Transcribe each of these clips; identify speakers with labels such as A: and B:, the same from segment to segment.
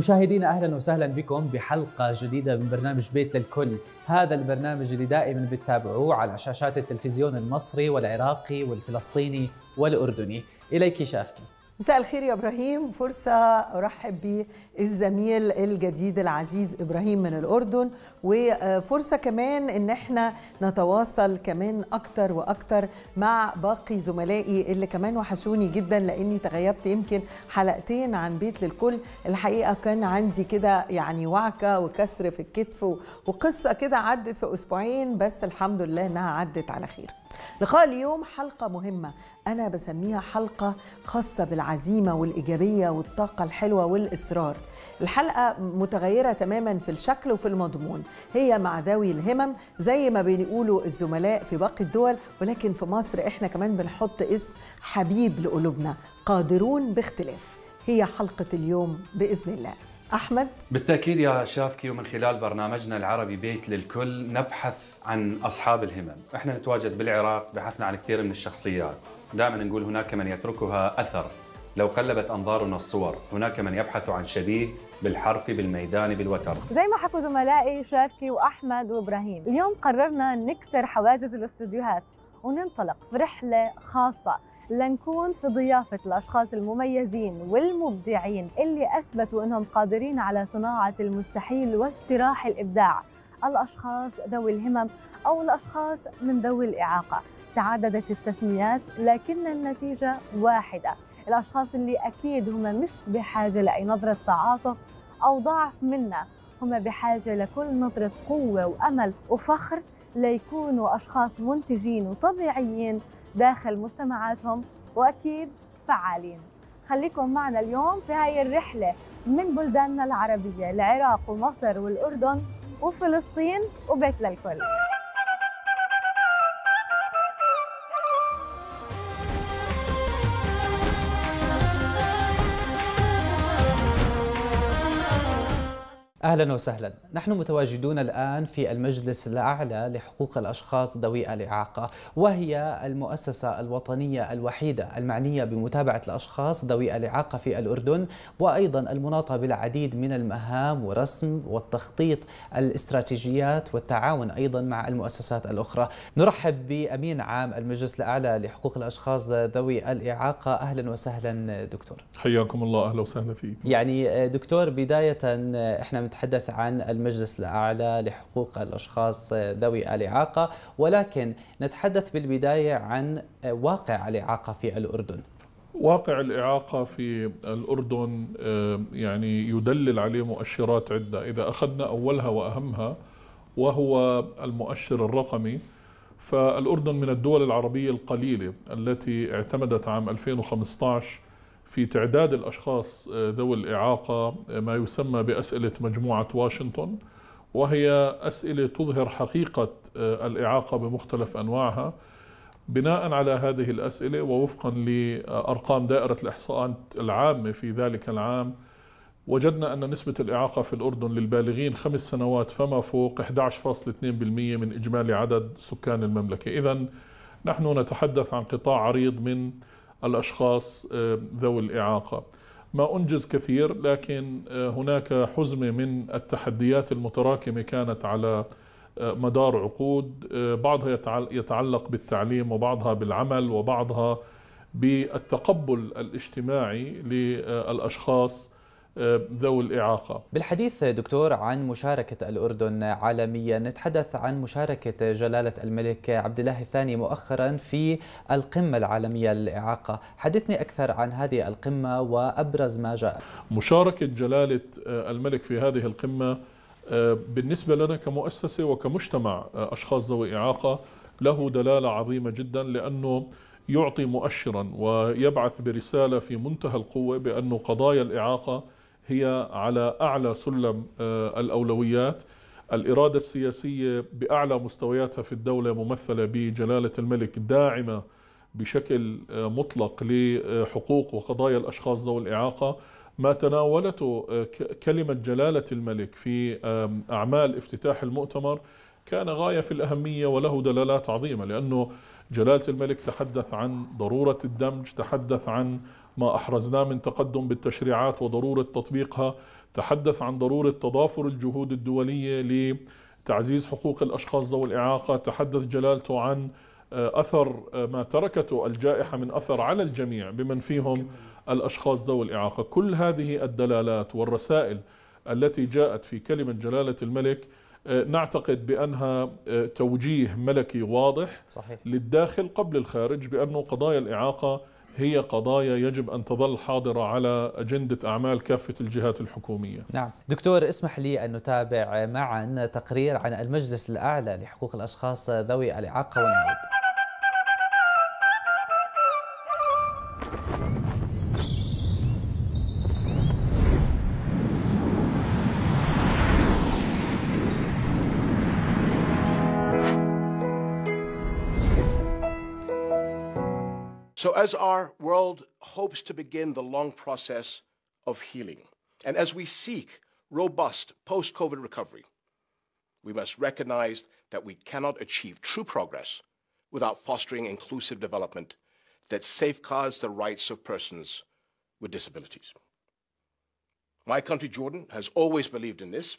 A: مشاهدينا اهلا وسهلا بكم بحلقه جديده من برنامج بيت للكل، هذا البرنامج اللي دائما بتتابعوه على شاشات التلفزيون المصري والعراقي والفلسطيني والاردني، اليك شافكي.
B: مساء الخير يا ابراهيم فرصه ارحب بالزميل الجديد العزيز ابراهيم من الاردن وفرصه كمان ان احنا نتواصل كمان اكتر واكتر مع باقي زملائي اللي كمان وحشوني جدا لاني تغيبت يمكن حلقتين عن بيت للكل الحقيقه كان عندي كده يعني وعكه وكسر في الكتف وقصه كده عدت في اسبوعين بس الحمد لله انها عدت على خير لقاء اليوم حلقة مهمة أنا بسميها حلقة خاصة بالعزيمة والإيجابية والطاقة الحلوة والإصرار الحلقة متغيرة تماما في الشكل وفي المضمون هي مع ذوي الهمم زي ما بيقولوا الزملاء في باقي الدول ولكن في مصر إحنا كمان بنحط اسم حبيب لقلوبنا قادرون باختلاف هي حلقة اليوم بإذن الله احمد
C: بالتاكيد يا شافكي ومن خلال برنامجنا العربي بيت للكل نبحث عن اصحاب الهمم، احنا نتواجد بالعراق بحثنا عن كثير من الشخصيات، دائما نقول هناك من يتركها اثر لو قلبت انظارنا الصور، هناك من يبحث عن شبيه بالحرف بالميدان بالوتر
D: زي ما حكوا زملائي شافكي واحمد وابراهيم، اليوم قررنا نكسر حواجز الاستديوهات وننطلق في رحله خاصه لنكون في ضيافة الأشخاص المميزين والمبدعين اللي أثبتوا أنهم قادرين على صناعة المستحيل واجتراح الإبداع الأشخاص ذوي الهمم أو الأشخاص من ذوي الإعاقة تعددت التسميات لكن النتيجة واحدة الأشخاص اللي أكيد هم مش بحاجة لأي نظرة تعاطف أو ضعف منا هم بحاجة لكل نظرة قوة وأمل وفخر ليكونوا أشخاص منتجين وطبيعيين داخل مجتمعاتهم وأكيد فعالين خليكم معنا اليوم في هاي الرحلة من بلداننا العربية العراق ومصر والأردن وفلسطين وبيت للكل
A: اهلا وسهلا، نحن متواجدون الان في المجلس الاعلى لحقوق الاشخاص ذوي الاعاقه، وهي المؤسسه الوطنيه الوحيده المعنيه بمتابعه الاشخاص ذوي الاعاقه في الاردن، وايضا المناطه بالعديد من المهام ورسم والتخطيط الاستراتيجيات والتعاون ايضا مع المؤسسات الاخرى. نرحب بامين عام المجلس الاعلى لحقوق الاشخاص ذوي الاعاقه، اهلا وسهلا دكتور.
E: حياكم الله، اهلا وسهلا فيك.
A: يعني دكتور بدايه احنا نتحدث عن المجلس الأعلى لحقوق الأشخاص ذوي الإعاقة ولكن نتحدث بالبداية عن واقع الإعاقة في الأردن
E: واقع الإعاقة في الأردن آه، يعني يدلل عليه مؤشرات عدة إذا أخذنا أولها وأهمها وهو المؤشر الرقمي فالأردن من الدول العربية القليلة التي اعتمدت عام 2015 في تعداد الأشخاص آه، ذوي الإعاقة آه، ما يسمى بأسئلة مجموعة واشنطن وهي أسئلة تظهر حقيقة آه، الإعاقة بمختلف أنواعها بناء على هذه الأسئلة ووفقا لأرقام دائرة الإحصاءات العامة في ذلك العام وجدنا أن نسبة الإعاقة في الأردن للبالغين خمس سنوات فما فوق 11.2% من إجمالي عدد سكان المملكة إذا نحن نتحدث عن قطاع عريض من الأشخاص آه، ذوي الإعاقة ما أنجز كثير لكن آه، هناك حزمة من التحديات المتراكمة كانت على آه، مدار عقود بعضها يتعلق بالتعليم وبعضها بالعمل وبعضها بالتقبل الاجتماعي للأشخاص ذوي الإعاقة بالحديث
A: دكتور عن مشاركة الأردن عالميا نتحدث عن مشاركة جلالة الملك عبد الله الثاني مؤخرا في القمة العالمية للإعاقة حدثني أكثر
E: عن هذه القمة وأبرز ما جاء مشاركة جلالة آه، الملك في هذه القمة آه، بالنسبة لنا كمؤسسة وكمجتمع آه، أشخاص ذوي إعاقة له دلالة عظيمة جدا لأنه يعطي مؤشرا ويبعث برسالة في منتهى القوة بأن قضايا الإعاقة هي على أعلى سلم آه، الأولويات الإرادة السياسية بأعلى مستوياتها في الدولة ممثلة بجلالة الملك داعمة بشكل آه، مطلق لحقوق وقضايا الأشخاص ذوي الإعاقة ما تناولته آه، كلمة جلالة الملك في أعمال افتتاح المؤتمر كان غاية في الأهمية وله دلالات عظيمة لأنه جلالة الملك تحدث عن ضرورة الدمج تحدث عن ما أحرزناه من تقدم بالتشريعات وضرورة تطبيقها تحدث عن ضرورة تضافر الجهود الدولية لتعزيز حقوق الأشخاص ذوي الإعاقة تحدث جلالته عن آه، أثر آه، ما تركته الجائحة من أثر على الجميع بمن فيهم الأشخاص ذوي الإعاقة كل هذه الدلالات والرسائل التي جاءت في كلمة جلالة الملك آه، نعتقد بأنها آه، توجيه ملكي واضح صحيح. للداخل قبل الخارج بأنه قضايا الإعاقة هي قضايا يجب أن تظل حاضرة على أجندة أعمال كافة الجهات الحكومية نعم دكتور
A: اسمح لي أن نتابع معا تقرير عن المجلس الأعلى لحقوق الأشخاص ذوي الإعاقة ونعود
F: So, as our world hopes to begin the long process of healing, and as we seek robust post COVID recovery, we must recognize that we cannot achieve true progress without fostering inclusive development that safeguards the rights of persons with disabilities. My country, Jordan, has always believed in this,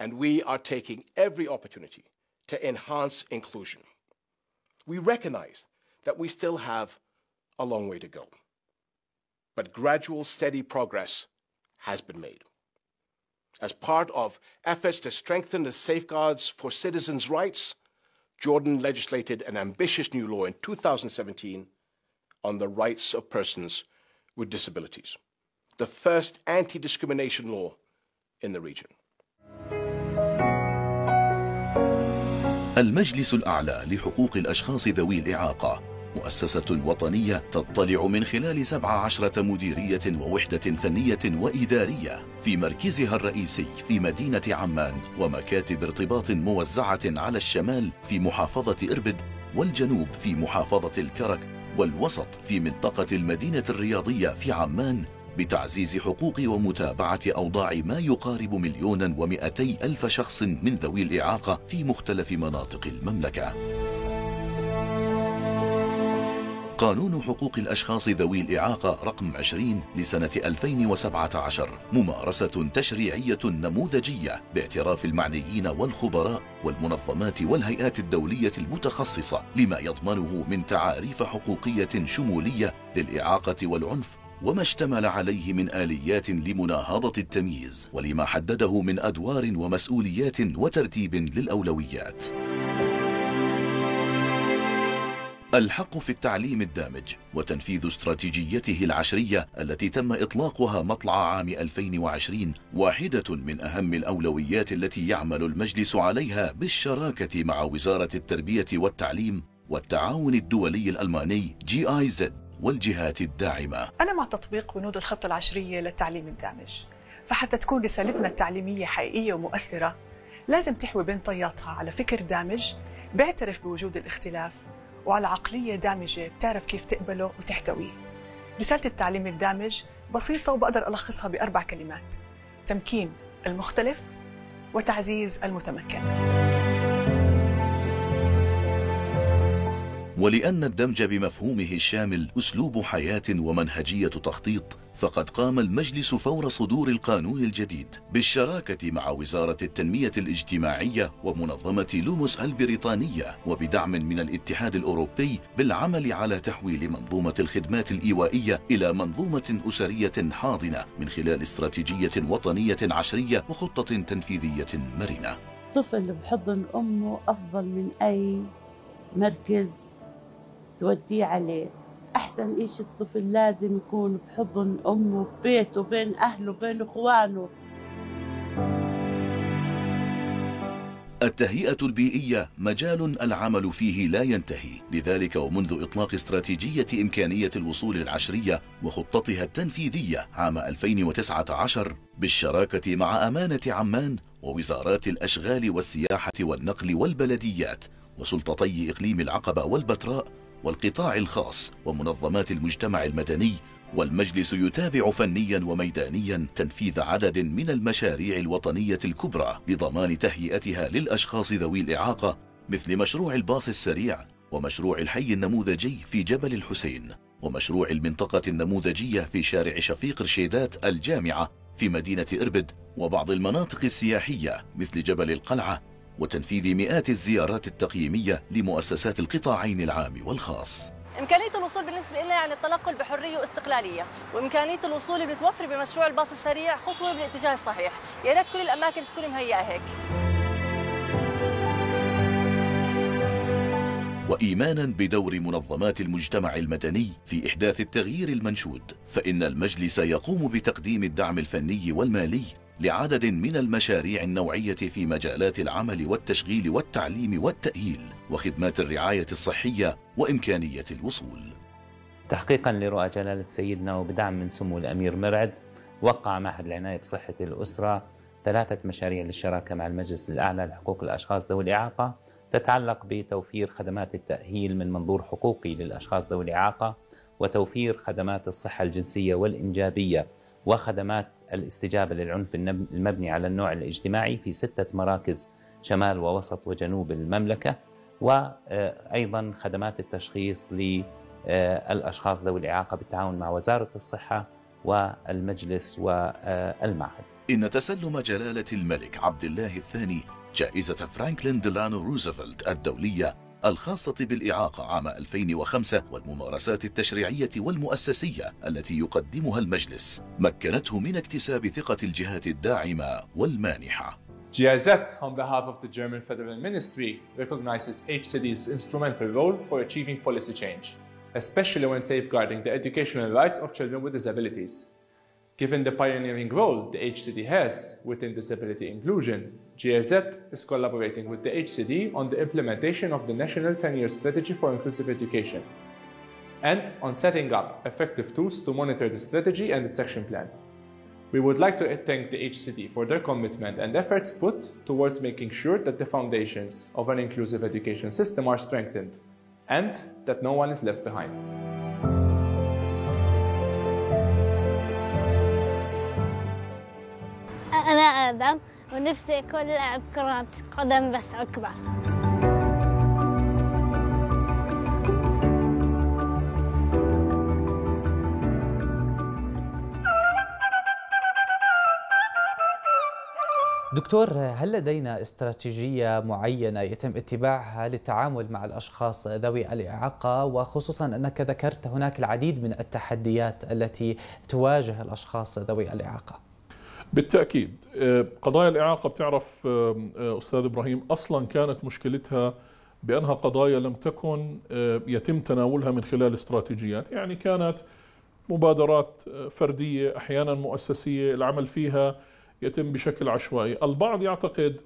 F: and we are taking every opportunity to enhance inclusion. We recognize that we still have a long way to go. But gradual, steady progress has been made. As part of efforts to strengthen the safeguards for citizens' rights, Jordan legislated an ambitious new law in 2017 on the rights of persons with disabilities, the first anti discrimination law in the region. المجلس الأعلى لحقوق الأشخاص ذوي الإعاقة مؤسسة وطنية تطلع من خلال 17 مديرية ووحدة فنية وإدارية في مركزها الرئيسي في مدينة عمان ومكاتب ارتباط موزعة على الشمال في محافظة إربد والجنوب في محافظة الكرك والوسط في منطقة المدينة الرياضية في عمان بتعزيز حقوق ومتابعة أوضاع ما يقارب مليونا ومئتي ألف شخص من ذوي الإعاقة في مختلف مناطق المملكة قانون حقوق الأشخاص ذوي الإعاقة رقم 20 لسنة 2017 ممارسة تشريعية نموذجية باعتراف المعنيين والخبراء والمنظمات والهيئات الدولية المتخصصة لما يضمنه من تعاريف حقوقية شمولية للإعاقة والعنف وما اشتمل عليه من آليات لمناهضة التمييز ولما حدده من أدوار ومسؤوليات وترتيب للأولويات الحق في التعليم الدامج وتنفيذ استراتيجيته العشرية التي تم إطلاقها مطلع عام 2020 واحدة من أهم الأولويات التي يعمل المجلس عليها بالشراكة مع وزارة التربية والتعليم والتعاون الدولي الألماني جي آي زد والجهات الداعمة
B: أنا مع تطبيق بنود الخطة العشرية للتعليم الدامج فحتى تكون رسالتنا التعليمية حقيقية ومؤثرة لازم تحوي بين طياتها على فكر دامج بيعترف بوجود الاختلاف وعلى عقلية دامجة بتعرف كيف تقبله وتحتويه رسالة التعليم الدامج بسيطة وبقدر ألخصها بأربع كلمات تمكين المختلف وتعزيز المتمكن
F: ولأن الدمج بمفهومه الشامل أسلوب حياة ومنهجية تخطيط فقد قام المجلس فور صدور القانون الجديد بالشراكة مع وزارة التنمية الاجتماعية ومنظمة لوموس البريطانية وبدعم من الاتحاد الأوروبي بالعمل على تحويل منظومة الخدمات الإيوائية إلى منظومة أسرية حاضنة من خلال استراتيجية وطنية عشرية وخطة تنفيذية مرنة
G: طفل بحضن أمه أفضل من أي
B: مركز توديه عليه أحسن إشي الطفل لازم يكون بحضن أمه ببيته بين أهله بين إخوانه
F: التهيئة البيئية مجال العمل فيه لا ينتهي لذلك ومنذ إطلاق استراتيجية إمكانية الوصول العشرية وخطتها التنفيذية عام 2019 بالشراكة مع أمانة عمان ووزارات الأشغال والسياحة والنقل والبلديات وسلطتي إقليم العقبة والبتراء والقطاع الخاص ومنظمات المجتمع المدني والمجلس يتابع فنيا وميدانيا تنفيذ عدد من المشاريع الوطنية الكبرى لضمان تهيئتها للأشخاص ذوي الإعاقة مثل مشروع الباص السريع ومشروع الحي النموذجي في جبل الحسين ومشروع المنطقة النموذجية في شارع شفيق رشيدات الجامعة في مدينة إربد وبعض المناطق السياحية مثل جبل القلعة وتنفيذ مئات الزيارات التقييمية لمؤسسات القطاعين العام والخاص
D: إمكانية الوصول بالنسبة لنا يعني التنقل بحرية واستقلالية وإمكانية الوصول بتوفر بمشروع الباص السريع خطوة بالاتجاه الصحيح يا ريت كل الأماكن تكون مهيئة هيك
F: وإيمانا بدور منظمات المجتمع المدني في إحداث التغيير المنشود فإن المجلس يقوم بتقديم الدعم الفني والمالي لعدد من المشاريع النوعية في مجالات العمل والتشغيل والتعليم والتأهيل وخدمات الرعاية الصحية وإمكانية الوصول تحقيقا لرؤى جلالة
H: سيدنا وبدعم من سمو الأمير مرعد وقع معهد العناية بصحة الأسرة ثلاثة
A: مشاريع للشراكة مع المجلس الأعلى لحقوق الأشخاص ذوي الإعاقة تتعلق بتوفير خدمات التأهيل من منظور حقوقي للأشخاص ذوي الإعاقة وتوفير خدمات الصحة الجنسية والإنجابية وخدمات الاستجابة للعنف المبني على النوع الاجتماعي في ستة مراكز شمال ووسط وجنوب المملكة وأيضا خدمات التشخيص للأشخاص ذوي الإعاقة بالتعاون مع وزارة الصحة
F: والمجلس والمعهد إن تسلم جلالة الملك عبد الله الثاني جائزة فرانكلين ديلانو روزفلت الدولية الخاصة بالإعاقة عام 2005 والممارسات التشريعية والمؤسسية التي يقدمها المجلس مكنته من اكتساب ثقة الجهات الداعمة والمانحة GIZ, on behalf of the German Federal Ministry, recognizes HCD's
C: instrumental role for achieving policy change, especially when safeguarding the educational rights of children with disabilities. Given the pioneering role the HCD has within disability inclusion, GIZ is collaborating with the HCD on the implementation of the National 10-Year Strategy for Inclusive Education and on setting up effective tools to monitor the strategy and its action plan. We would like to thank the HCD for their commitment and efforts put towards making sure that the foundations of an inclusive education system are strengthened and that no one is left behind.
I: أنا Adam.
J: ونفسي أكون لاعب كرة قدم بس أكبر
A: دكتور هل لدينا استراتيجية معينة يتم اتباعها للتعامل مع الأشخاص ذوي الإعاقة وخصوصا أنك ذكرت هناك العديد من التحديات التي تواجه الأشخاص ذوي الإعاقة؟
E: بالتاكيد آه، قضايا الاعاقه بتعرف آه، استاذ ابراهيم اصلا كانت مشكلتها بانها قضايا لم تكن آه، يتم تناولها من خلال استراتيجيات يعني كانت مبادرات فرديه احيانا مؤسسيه العمل فيها يتم بشكل عشوائي البعض يعتقد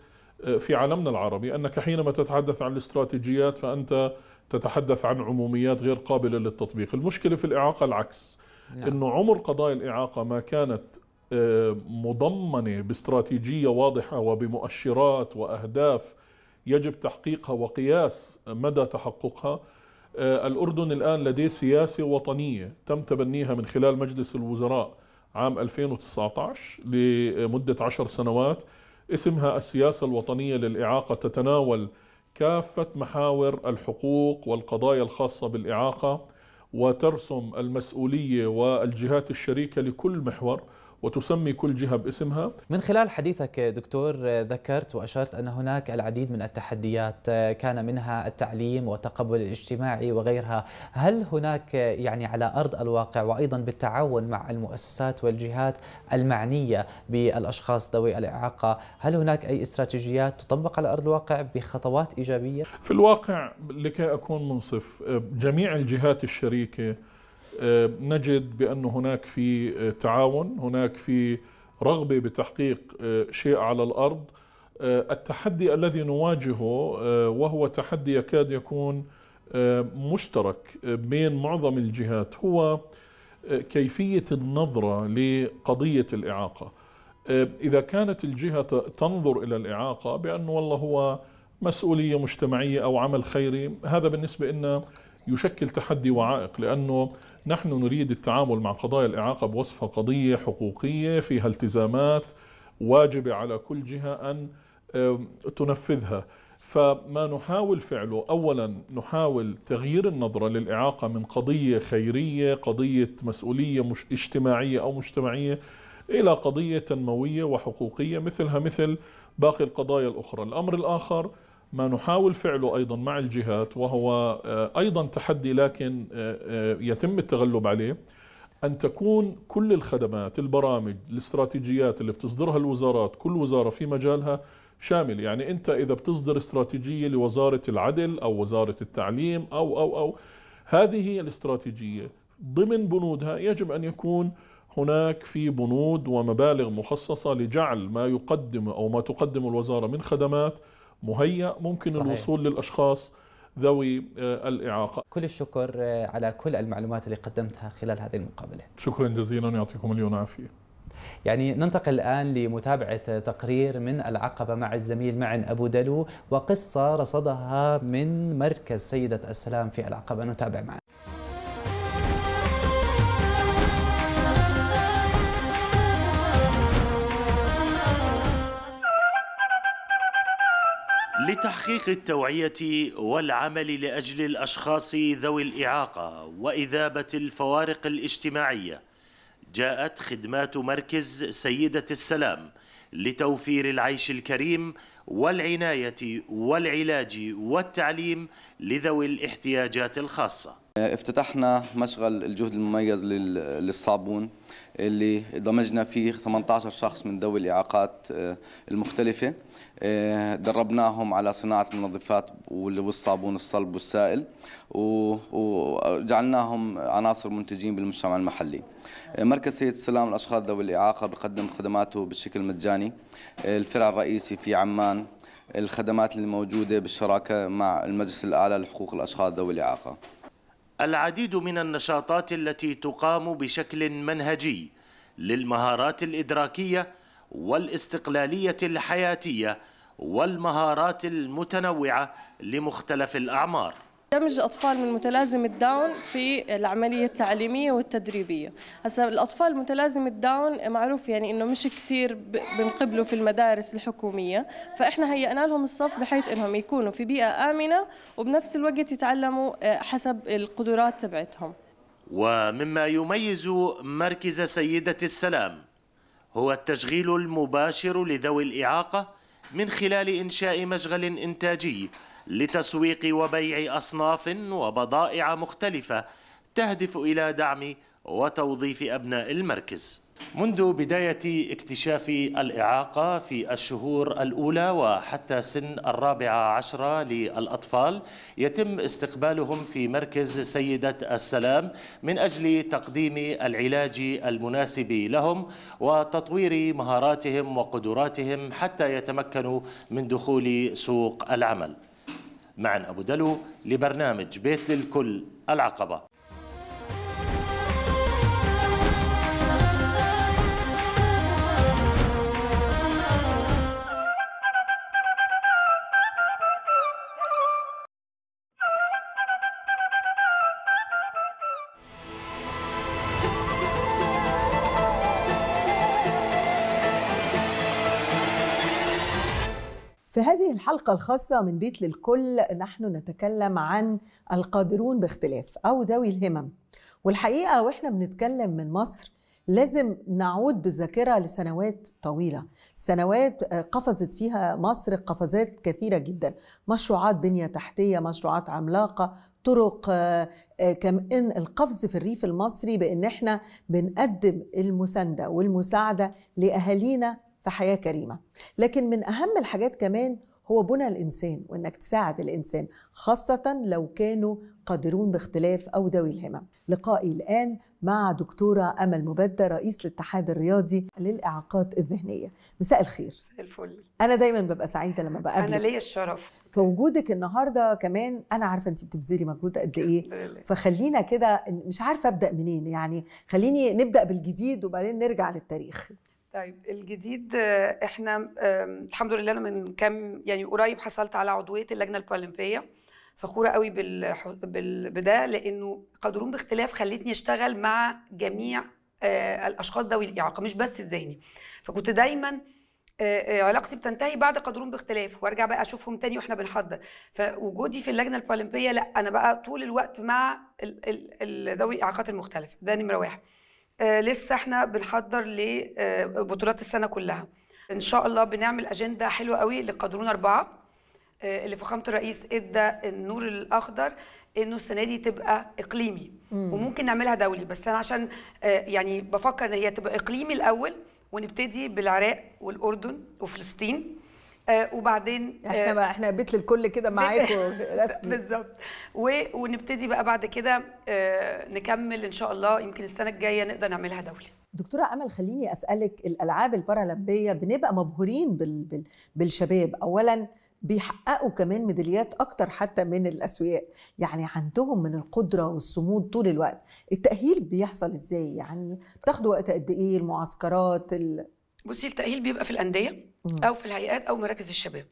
E: في عالمنا العربي انك حينما تتحدث عن الاستراتيجيات فانت تتحدث عن عموميات غير قابله للتطبيق المشكله في الاعاقه العكس نعم. انه عمر قضايا الاعاقه ما كانت مضمنه باستراتيجيه واضحه وبمؤشرات واهداف يجب تحقيقها وقياس مدى تحققها آه، الأردن الآن لديه سياسة وطنية تم تبنيها من خلال مجلس الوزراء عام 2019 لمدة عشر سنوات اسمها السياسة الوطنية للإعاقة تتناول كافة محاور الحقوق والقضايا الخاصة بالإعاقة وترسم المسؤولية والجهات الشريكة لكل محور وتسمي كل جهة باسمها من خلال حديثك
A: دكتور ذكرت وأشرت أن هناك العديد من التحديات كان منها التعليم والتقبل الاجتماعي وغيرها هل هناك يعني على أرض الواقع وأيضا بالتعاون مع المؤسسات والجهات المعنية بالأشخاص ذوي الإعاقة هل هناك أي استراتيجيات تطبق على أرض الواقع بخطوات إيجابية؟
E: في الواقع لكي أكون منصف جميع الجهات الشريكة آه، نجد بأن هناك في آه، تعاون هناك في رغبة بتحقيق آه، شيء على الأرض التحدي الذي نواجهه وهو تحدي يكاد يكون مشترك بين معظم الجهات هو كيفية النظرة لقضية الإعاقة إذا كانت الجهة تنظر إلى الإعاقة بأنه والله هو مسؤولية مجتمعية أو عمل خيري هذا بالنسبة لنا يشكل تحدي وعائق لأنه نحن نريد التعامل مع قضايا الإعاقة بوصفها قضية حقوقية فيها التزامات واجبة على كل جهة أن تنفذها فما نحاول فعله اولا نحاول تغيير النظره للاعاقه من قضيه خيريه قضيه مسؤوليه مش اجتماعيه او مجتمعيه الى قضيه تنمويه وحقوقيه مثلها مثل باقي القضايا الاخرى الامر الاخر ما نحاول فعله أيضا مع الجهات وهو آه، أيضا تحدي لكن آه، آه، يتم التغلب عليه أن تكون كل الخدمات البرامج الاستراتيجيات اللي بتصدرها الوزارات كل وزارة في مجالها شامل يعني أنت إذا بتصدر استراتيجية لوزارة العدل أو وزارة التعليم أو أو أو هذه الاستراتيجية ضمن بنودها يجب أن يكون هناك في بنود ومبالغ مخصصة لجعل ما يقدم أو ما تقدم الوزارة من خدمات مهيأ ممكن صحيح. الوصول للأشخاص ذوي آه، الإعاقة كل الشكر آه، على كل المعلومات اللي قدمتها خلال هذه المقابلة
A: شكرا جزيلا ويعطيكم اليوم عافية يعني ننتقل الآن لمتابعة تقرير من العقبة مع الزميل معن أبو دلو وقصة رصدها من مركز سيدة السلام في العقبة نتابع معنا
H: لتحقيق التوعية والعمل لأجل الأشخاص ذوي الإعاقة وإذابة الفوارق الاجتماعية جاءت خدمات مركز سيدة السلام لتوفير العيش الكريم والعناية والعلاج والتعليم لذوي الاحتياجات الخاصة
D: افتتحنا مشغل الجهد المميز للصابون اللي دمجنا فيه 18 شخص من ذوي الإعاقات آه، المختلفة إيه، دربناهم على صناعة المنظفات والصابون الصلب والسائل وجعلناهم عناصر منتجين بالمجتمع المحلي إيه، مركز سيد السلام للأشخاص ذوي الإعاقة بقدم خدماته بشكل مجاني إيه، الفرع الرئيسي في عمان الخدمات اللي موجودة بالشراكة مع المجلس الأعلى لحقوق
A: الأشخاص ذوي الإعاقة
H: العديد من النشاطات التي تقام بشكل منهجي للمهارات الإدراكية والاستقلالية الحياتية والمهارات المتنوعة لمختلف الأعمار
D: دمج أطفال من متلازم الداون في العمليه التعليميه والتدريبيه هسا الاطفال متلازم الداون معروف يعني انه مش كثير بنقبلوا في المدارس الحكوميه فاحنا هيئنا لهم الصف بحيث انهم يكونوا في بيئه امنه وبنفس الوقت يتعلموا آه، حسب القدرات تبعتهم
H: ومما يميز مركز سيده السلام هو التشغيل المباشر لذوي الإعاقة من خلال إنشاء مشغل إنتاجي لتسويق وبيع أصناف وبضائع مختلفة تهدف إلى دعم وتوظيف أبناء المركز منذ بداية اكتشاف الإعاقة في الشهور الأولى وحتى سن الرابعة عشرة للأطفال يتم استقبالهم في مركز سيدة السلام من أجل تقديم العلاج المناسب لهم وتطوير مهاراتهم وقدراتهم حتى يتمكنوا من دخول سوق العمل معا أبو دلو لبرنامج بيت للكل العقبة
B: الحلقة الخاصة من بيت للكل نحن نتكلم عن القادرون باختلاف أو ذوي الهمم والحقيقة وإحنا بنتكلم من مصر لازم نعود بالذاكره لسنوات طويله سنوات آه، قفزت فيها مصر قفزات كثيره جدا مشروعات بنيه تحتيه مشروعات عملاقه طرق آه، آه، كم ان القفز في الريف المصري بان احنا بنقدم المسانده والمساعده لاهالينا في حياه كريمه لكن من اهم الحاجات كمان هو بنى الإنسان وإنك تساعد الإنسان خاصة لو كانوا قادرون باختلاف أو ذوي الهمم لقائي الآن مع دكتورة أمل مبدة رئيس الاتحاد الرياضي للإعاقات الذهنية مساء الخير الفل أنا دايما ببقى سعيدة لما بقابلك أنا ليا الشرف فوجودك النهاردة كمان أنا عارفة أنت بتبذلي مجهود قد إيه فخلينا كده مش عارفة أبدأ منين يعني خليني نبدأ بالجديد وبعدين نرجع للتاريخ
K: طيب الجديد احنا الحمد لله انا من كام يعني قريب حصلت على عضويه اللجنه الاولمبيه فخوره قوي بده لانه قدرون باختلاف خلتني اشتغل مع جميع آه، الاشخاص ذوي الاعاقه مش بس الذهني فكنت دايما آه، آه، علاقتي بتنتهي بعد قدرون باختلاف وارجع بقى اشوفهم تاني واحنا بنحضر فوجودي في اللجنه الاولمبيه لا انا بقى طول الوقت مع ذوي الاعاقات المختلفه ده نمره واحد آه، لسه احنا بنحضر لبطولات آه، السنه كلها ان شاء الله بنعمل اجنده حلوه قوي لقدرون اربعه آه، اللي فخامه الرئيس ادى النور الاخضر انه السنه دي تبقى اقليمي مم. وممكن نعملها دولي بس انا عشان يعني بفكر ان هي تبقى اقليمي الاول ونبتدي بالعراق والاردن وفلسطين آه، وبعدين يعني احنا آه، بقى احنا
B: بيت للكل كده معاكم رسمي بالظبط
K: ونبتدي بقى بعد كده آه، نكمل ان شاء الله يمكن السنه الجايه نقدر نعملها
B: دولي دكتوره امل خليني اسالك الالعاب البارالمبيه بنبقى مبهورين بال بال بالشباب اولا بيحققوا كمان ميداليات اكتر حتى من الاسوياء يعني عندهم من القدره والصمود طول الوقت التاهيل بيحصل ازاي يعني بتاخدوا وقت قد ايه المعسكرات ال...
K: بصي التاهيل بيبقى في الانديه او في الهيئات او مراكز الشباب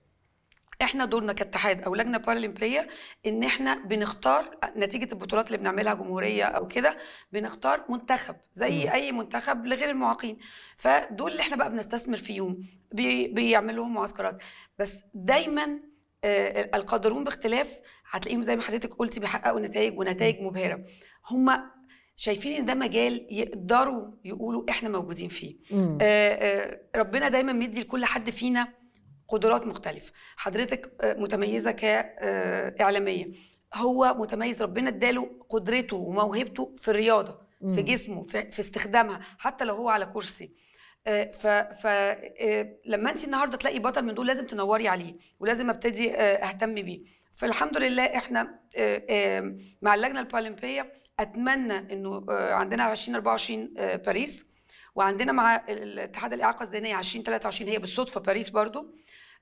K: احنا دورنا كاتحاد او لجنه بارالمبيه ان احنا بنختار نتيجه البطولات اللي بنعملها جمهوريه او كده بنختار منتخب زي م. اي منتخب لغير المعاقين فدول اللي احنا بقى بنستثمر فيهم بي بيعملوا لهم معسكرات بس دايما آه القادرون باختلاف هتلاقيهم زي ما حضرتك قلتي بيحققوا نتائج ونتائج مبهره هم شايفين ان ده مجال يقدروا يقولوا احنا موجودين فيه آه آه ربنا دايما مدي لكل حد فينا قدرات مختلفه حضرتك آه متميزه كاعلاميه هو متميز ربنا اداله قدرته وموهبته في الرياضه مم. في جسمه في, في استخدامها حتى لو هو على كرسي آه، ف فلما آه، انت النهارده تلاقي بطل من دول لازم تنوري عليه ولازم ابتدي آه، اهتم بيه فالحمد لله احنا مع اللجنه البارالمبيه اتمنى انه آه، عندنا 2024 آه، باريس وعندنا مع الاتحاد الاعاقه الذهنيه 2023 هي بالصدفه باريس برضو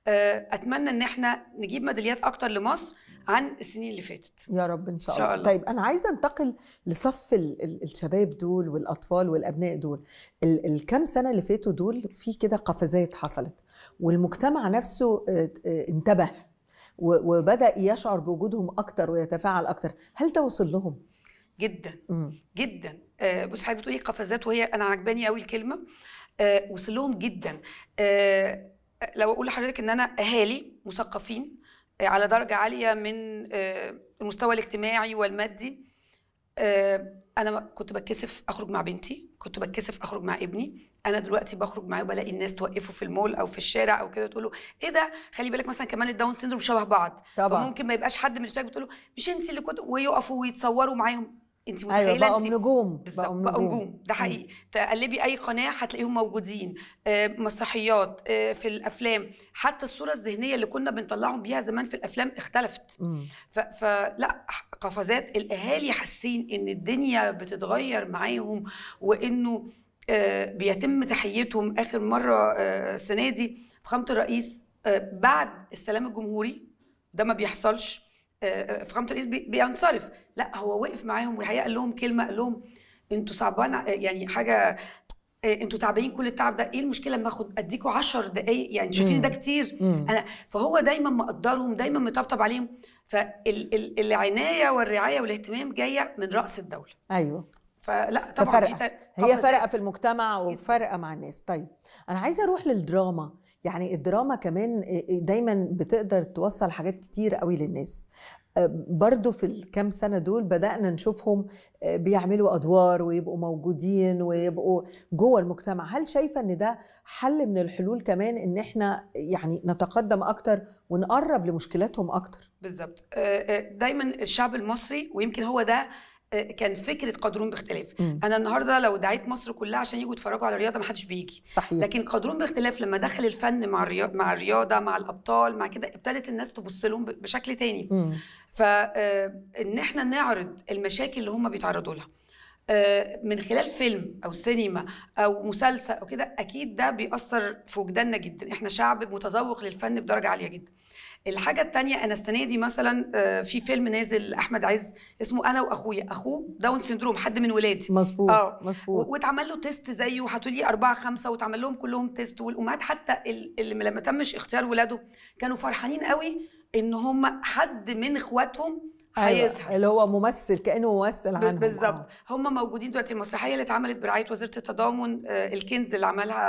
K: آه، اتمنى ان احنا نجيب ميداليات اكتر لمصر عن السنين اللي فاتت
B: يا رب ان شاء, إن شاء الله. طيب انا عايزه انتقل لصف الشباب دول والاطفال والابناء دول الكام سنه اللي فاتوا دول في كده قفزات حصلت والمجتمع نفسه انتبه وبدا يشعر بوجودهم اكتر ويتفاعل اكتر هل ده وصل لهم جدا مم.
K: جدا آه بصي حضرتك بتقولي قفزات وهي انا عجباني قوي الكلمه آه وصل لهم جدا آه لو اقول لحضرتك ان انا اهالي مثقفين آه على درجه عاليه من آه المستوى الاجتماعي والمادي آه انا كنت بتكسف اخرج مع بنتي كنت بتكسف اخرج مع ابني انا دلوقتي بخرج معاه وبلاقي الناس توقفه في المول او في الشارع او كده تقول له ايه ده خلي بالك مثلا كمان الداون سيندروم شبه بعض طبعا فممكن ما يبقاش حد من الشباب بتقول له مش انت اللي كنت ويقفوا ويتصوروا معاهم انت أيوة، متخيله ايوه بقوا
B: نجوم بقوا نجوم
K: ده حقيقي تقلبي اي قناه هتلاقيهم موجودين آه، مسرحيات آه، في الافلام حتى الصوره الذهنيه اللي كنا بنطلعهم بيها زمان في الافلام اختلفت فلا قفزات الاهالي حاسين ان الدنيا بتتغير معاهم وانه آه، بيتم تحيتهم اخر مره آه، السنه دي فخامه الرئيس آه، بعد السلام الجمهوري ده ما بيحصلش فخامه الرئيس بينصرف لا هو وقف معاهم والحقيقه قال لهم كلمه قال لهم انتوا صعبان يعني حاجه آه، انتوا تعبانين كل التعب ده ايه المشكله لما اخد اديكوا 10 دقايق يعني شايفين ده كتير انا فهو دايما مقدرهم دايما مطبطب عليهم فالعنايه والرعايه والاهتمام جايه من راس الدوله
B: ايوه فلا طبعا ففرقة. هي فرقه في المجتمع وفرقه مع الناس طيب انا عايزه اروح للدراما يعني الدراما كمان آه، آه، دايما بتقدر توصل حاجات كتير قوي للناس آه، برضو في الكام سنة دول بدأنا نشوفهم بيعملوا أدوار ويبقوا موجودين ويبقوا جوه المجتمع هل شايفة أن ده حل من الحلول كمان أن احنا يعني نتقدم أكتر ونقرب لمشكلاتهم أكتر
K: بالظبط دايما الشعب المصري ويمكن هو ده آه، كان فكره قدرون باختلاف مم. انا النهارده لو دعيت مصر كلها عشان يجوا يتفرجوا على الرياضه ما حدش بيجي صحيح لكن قدرون باختلاف لما دخل الفن مع الرياضه مع الرياضه مع الابطال مع كده ابتدت الناس تبص لهم بشكل تاني ف فان آه، احنا نعرض المشاكل اللي هم بيتعرضوا لها آه، من خلال فيلم او سينما او مسلسل او كده اكيد ده بيأثر في وجداننا جدا احنا شعب متذوق للفن بدرجه عاليه جدا الحاجه الثانيه انا السنه دي مثلا آه، في فيلم نازل احمد عز اسمه انا واخويا اخوه داون سندروم حد من ولادي مظبوط اه مظبوط واتعمل له تيست زيه لي اربعه خمسه واتعمل لهم كلهم تيست والامهات حتى اللي لما تمش اختيار ولاده كانوا فرحانين قوي ان هم حد من اخواتهم أيوة، هيظهر
B: أيوة. اللي هو ممثل كانه ممثل عنهم بالظبط آه.
K: هم موجودين دلوقتي المسرحيه اللي اتعملت برعايه وزارة التضامن آه، الكنز اللي عملها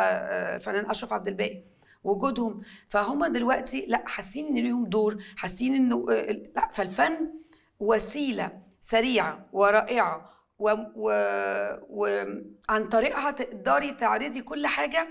K: الفنان آه، اشرف عبد الباقي وجودهم فهم دلوقتي لا حاسين ان ليهم دور حاسين انه آه، لا فالفن وسيله سريعه ورائعه وعن و... و... طريقها تقدري تعرضي كل حاجه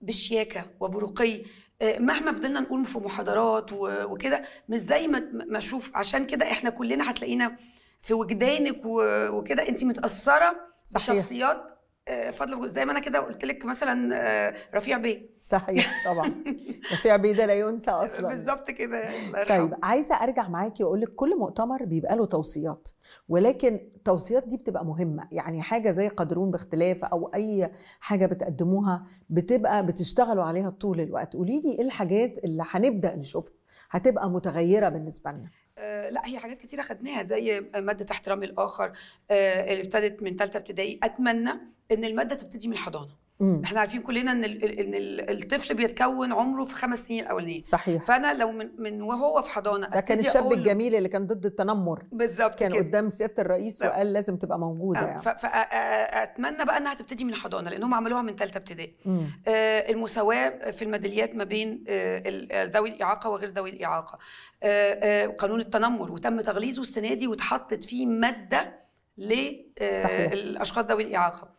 K: بشياكه وبرقي آه، مهما فضلنا نقول في محاضرات و... وكده مش زي ما اشوف عشان كده احنا كلنا هتلاقينا في وجدانك و... وكده انت متاثره صحيح. بشخصيات آه، فضل زي ما انا كده قلت لك مثلا آه، رفيع بيه
B: صحيح طبعا رفيع بيه ده لا ينسى اصلا بالظبط كده يعني طيب عايزه ارجع معاكي واقول لك كل مؤتمر بيبقى له توصيات ولكن التوصيات دي بتبقى مهمه يعني حاجه زي قدرون باختلاف او اي حاجه بتقدموها بتبقى بتشتغلوا عليها طول الوقت قولي لي ايه الحاجات اللي هنبدا نشوفها هتبقى متغيره بالنسبه لنا
K: آه، لا هي حاجات كتيره خدناها زي ماده احترام الاخر آه، اللي ابتدت من ثالثه ابتدائي اتمنى ان الماده تبتدي من الحضانه مم. احنا عارفين كلنا ان ان الطفل بيتكون عمره في خمس سنين الاولانيه صحيح فانا لو من, من وهو في حضانه ده كان الشاب الجميل
B: اللي كان ضد التنمر بالظبط كان كده. قدام سياده الرئيس بالزبط. وقال لازم تبقى موجوده آه، يعني
K: فاتمنى بقى انها تبتدي من حضانه لانهم عملوها من ثالثه ابتدائي آه المساواه في الميداليات ما بين آه،, آه ذوي الاعاقه وغير ذوي الاعاقه آه آه قانون التنمر وتم تغليظه السنه دي واتحطت فيه ماده للاشخاص آه، ذوي الاعاقه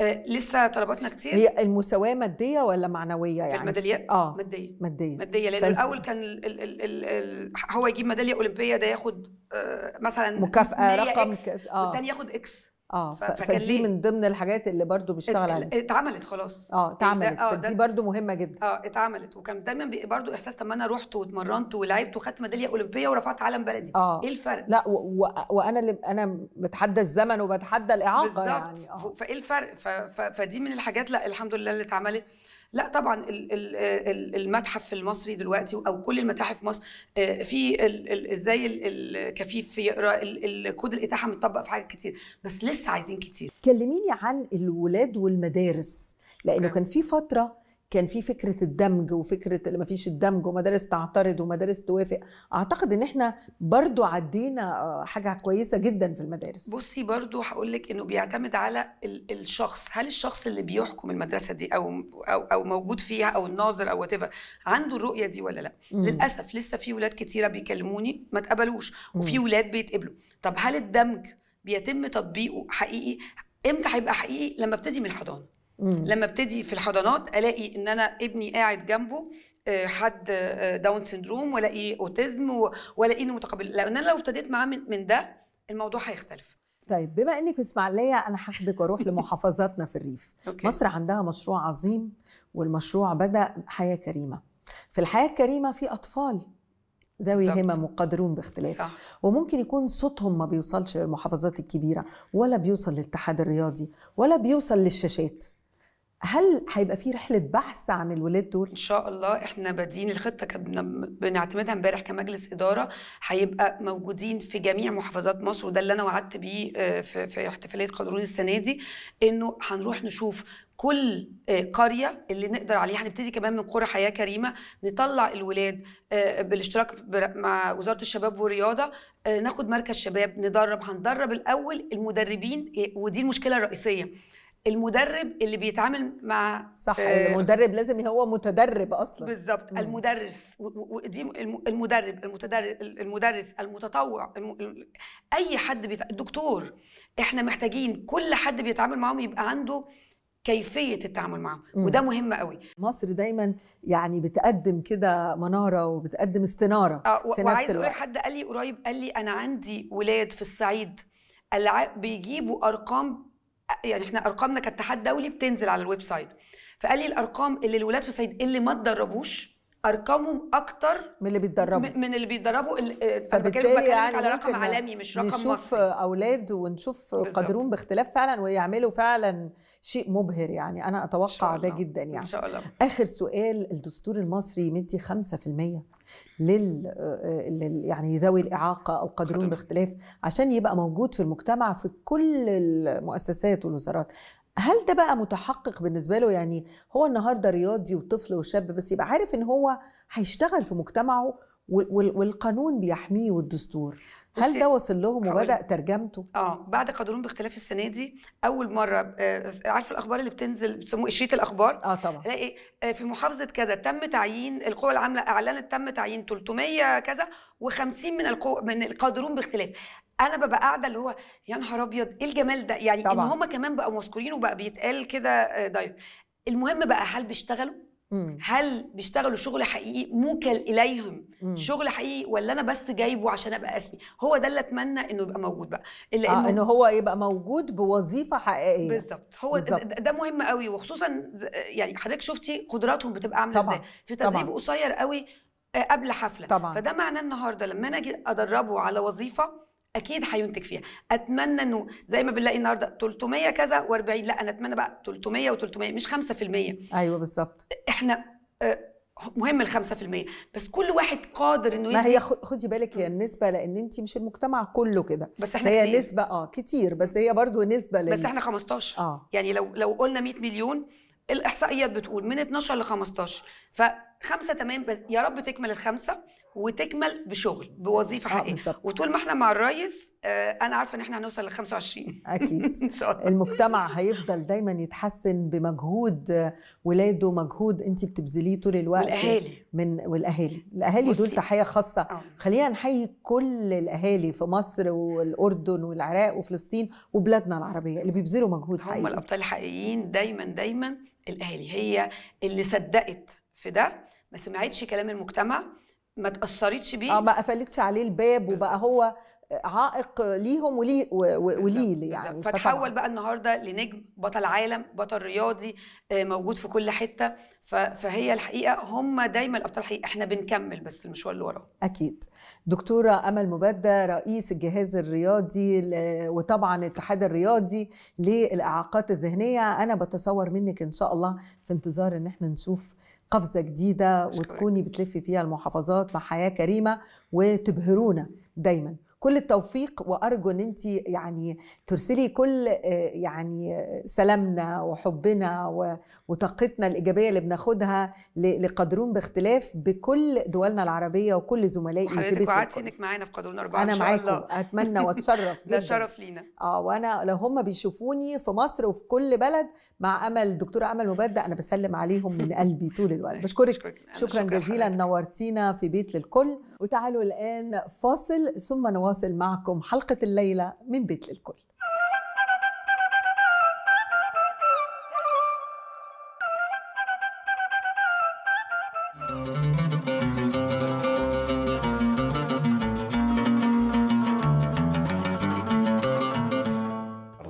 K: آه، لسه طلباتنا كتير هي
B: المساواه ماديه ولا معنويه يعني في الميداليات اه ماديه ماديه ماديه لان الاول
K: كان ال ال ال الـ هو يجيب ميداليه اولمبيه ده ياخد آه، مثلا مكافاه رقم اه والتاني ياخد اكس
B: اه فدي من ضمن الحاجات اللي برضو بيشتغل عليها
K: اتعملت خلاص اه اتعملت آه فدي
B: برضو مهمه
K: جدا اه اتعملت وكان دايما بيبقى برضو احساس طب انا رحت واتمرنت ولعبت وخدت ميداليه اولمبيه ورفعت علم بلدي
B: اه ايه الفرق لا و... و... وانا اللي انا بتحدى الزمن وبتحدى الاعاقه بالزبط. يعني
K: اه فايه الفرق ف... ف... فدي من الحاجات لا الحمد لله اللي اتعملت لا طبعا المتحف المصري دلوقتي او كل المتاحف في مصر آه، في ازاي الكفيف يقرا الكود الاتاحه متطبق في حاجات كتير بس لسه عايزين كتير
B: كلميني عن الولاد والمدارس لانه كان في فتره كان في فكره الدمج وفكره ما فيش الدمج ومدارس تعترض ومدارس توافق اعتقد ان احنا برضو عدينا آه، حاجه كويسه جدا في المدارس
K: بصي برضو هقول لك انه بيعتمد على الشخص هل الشخص اللي بيحكم المدرسه دي او او, أو موجود فيها او الناظر او وات عنده الرؤيه دي ولا لا مم. للاسف لسه في ولاد كتيره بيكلموني ما اتقبلوش وفي ولاد بيتقبلوا طب هل الدمج بيتم تطبيقه حقيقي امتى هيبقى حقيقي لما ابتدي من الحضانه لما ابتدي في الحضانات الاقي ان انا ابني قاعد جنبه آه، حد آه، داون سندروم والاقي اوتيزم والاقي انه متقبل لان انا لو ابتديت معاه من ده الموضوع هيختلف
B: طيب بما انك اسماعيليه انا هاخدك واروح لمحافظاتنا في الريف أوكي. مصر عندها مشروع عظيم والمشروع بدا حياه كريمه في الحياه الكريمه في اطفال ذوي همم مقدرون باختلاف صح. وممكن يكون صوتهم ما بيوصلش للمحافظات الكبيره ولا بيوصل للاتحاد الرياضي ولا بيوصل للشاشات هل هيبقى في رحله بحث عن الولاد دول؟ ان
K: شاء الله احنا بادين الخطه كنا بنعتمدها امبارح كمجلس اداره هيبقى موجودين في جميع محافظات مصر وده اللي انا وعدت بيه آه، في احتفاليه قدرون السنه دي انه هنروح نشوف كل آه، قريه اللي نقدر عليها هنبتدي كمان من قرى حياه كريمه نطلع الولاد آه، بالاشتراك مع وزاره الشباب والرياضه ناخد مركز شباب ندرب هندرب الاول المدربين ودي المشكله الرئيسيه المدرب اللي بيتعامل مع
B: صح آه المدرب لازم هو متدرب اصلا
K: بالظبط المدرس ودي المدرب المتدرب المدرس المتطوع الم... اي حد بيت... الدكتور احنا محتاجين كل حد بيتعامل معاهم يبقى عنده كيفيه التعامل معاهم
B: وده مهم قوي مصر دايما يعني بتقدم كده مناره وبتقدم استناره آه و... في نفس الوقت
K: حد قال لي قريب قال لي انا عندي ولاد في الصعيد بيجيبوا ارقام يعني احنا ارقامنا كاتحاد دولي بتنزل على الويب سايت فقال لي الارقام اللي الولاد في الصعيد اللي ما تدربوش ارقامهم اكتر من اللي بيتدربوا من اللي بيتدربوا آه، فبالتالي يعني على رقم عالمي مش رقم نشوف مصري.
B: اولاد ونشوف بالزبط. قدرهم باختلاف فعلا ويعملوا فعلا شيء مبهر يعني انا اتوقع ده جدا يعني ان شاء الله اخر سؤال الدستور المصري مدي 5% آه، لل يعني ذوي الاعاقه او قادرون باختلاف عشان يبقى موجود في المجتمع في كل المؤسسات والوزارات هل ده بقى متحقق بالنسبه له يعني هو النهارده رياضي وطفل وشاب بس يبقى عارف ان هو هيشتغل في مجتمعه والقانون بيحميه والدستور هل ده وصل لهم وبدا ترجمته
K: اه بعد قدرون باختلاف السنه دي اول مره آه، عارفه الاخبار اللي بتنزل بيسموه قشريه الاخبار اه طبعا الاقي آه، في محافظه كذا تم تعيين القوى العامله اعلنت تم تعيين 300 كذا و50 من القوى من القادرون باختلاف انا ببقى قاعده اللي هو يا نهار ابيض ايه الجمال ده يعني طبعا. ان هم كمان بقوا مذكورين وبقى بيتقال كده آه، دايركت المهم بقى هل بيشتغلوا هل بيشتغلوا شغل حقيقي موكل اليهم مم. شغل حقيقي ولا انا بس جايبه عشان ابقى اسمي هو ده اللي اتمنى انه يبقى موجود بقى اللي آه انه هو
B: يبقى موجود بوظيفه حقيقيه بالظبط هو بالزبط. ده,
K: ده مهم قوي وخصوصا يعني حضرتك شفتي قدراتهم بتبقى عامله ازاي في تدريب قصير قوي آه، قبل حفله طبعا. فده معناه النهارده لما انا اجي ادربه على وظيفه اكيد هينتج فيها اتمنى انه زي ما بنلاقي النهارده 300 كذا و40 لا انا اتمنى بقى 300 و300 مش 5%
B: ايوه بالظبط
K: احنا آه، مهم ال 5% بس كل واحد قادر انه ما هي
B: خدي بالك هي النسبه لان انت مش المجتمع كله كده بس احنا هي كتير. نسبه اه كتير بس هي برضو نسبه لل... بس احنا 15 اه
K: يعني لو لو قلنا 100 مليون الاحصائيات بتقول من 12 ل 15 5 تمام بس يا رب تكمل الخمسه وتكمل بشغل بوظيفه آه، حقيقيه بالزبط. وطول ما احنا مع الريس آه، انا عارفه ان احنا هنوصل ل 25
B: اكيد ان شاء الله المجتمع هيفضل دايما يتحسن بمجهود ولاده مجهود انت بتبذليه طول الوقت والاهالي من والاهالي الاهالي دول تحيه خاصه أوه. خلينا نحيي كل الاهالي في مصر والاردن والعراق وفلسطين وبلادنا العربيه اللي بيبذلوا مجهود حقيقي هم الابطال
K: الحقيقيين دايما دايما الاهالي هي اللي صدقت في ده ما سمعتش كلام المجتمع ما
B: تاثرتش بيه اه ما قفلتش عليه الباب وبقى هو عائق ليهم وليه ولي يعني فتحول
K: بقى النهارده لنجم بطل عالم بطل رياضي آه، موجود في كل حته فهي الحقيقه هم دايما الابطال الحقيقه احنا بنكمل بس المشوار اللي وراه
B: اكيد دكتوره امل مبدة رئيس الجهاز الرياضي وطبعا الاتحاد الرياضي للاعاقات الذهنيه انا بتصور منك ان شاء الله في انتظار ان احنا نشوف قفزة جديدة وتكوني بتلفي فيها المحافظات مع حياة كريمة وتبهرونا دايما كل التوفيق وارجو ان انت يعني ترسلي كل آه، يعني سلامنا وحبنا وطاقتنا الايجابيه اللي بناخدها لقدرون باختلاف بكل دولنا العربيه وكل زملائي في بيت وقعدتي
K: انك معانا في قدرون اربعه انا معاكم اتمنى واتشرف جدا ده شرف لينا
B: اه وانا لو هم بيشوفوني في مصر وفي كل بلد مع امل دكتوره امل مبدأ انا بسلم عليهم من قلبي طول الوقت بشكرك شكرا جزيلا نورتينا في بيت للكل وتعالوا الان فاصل ثم نواصل نواصل معكم حلقة الليلة من بيت للكل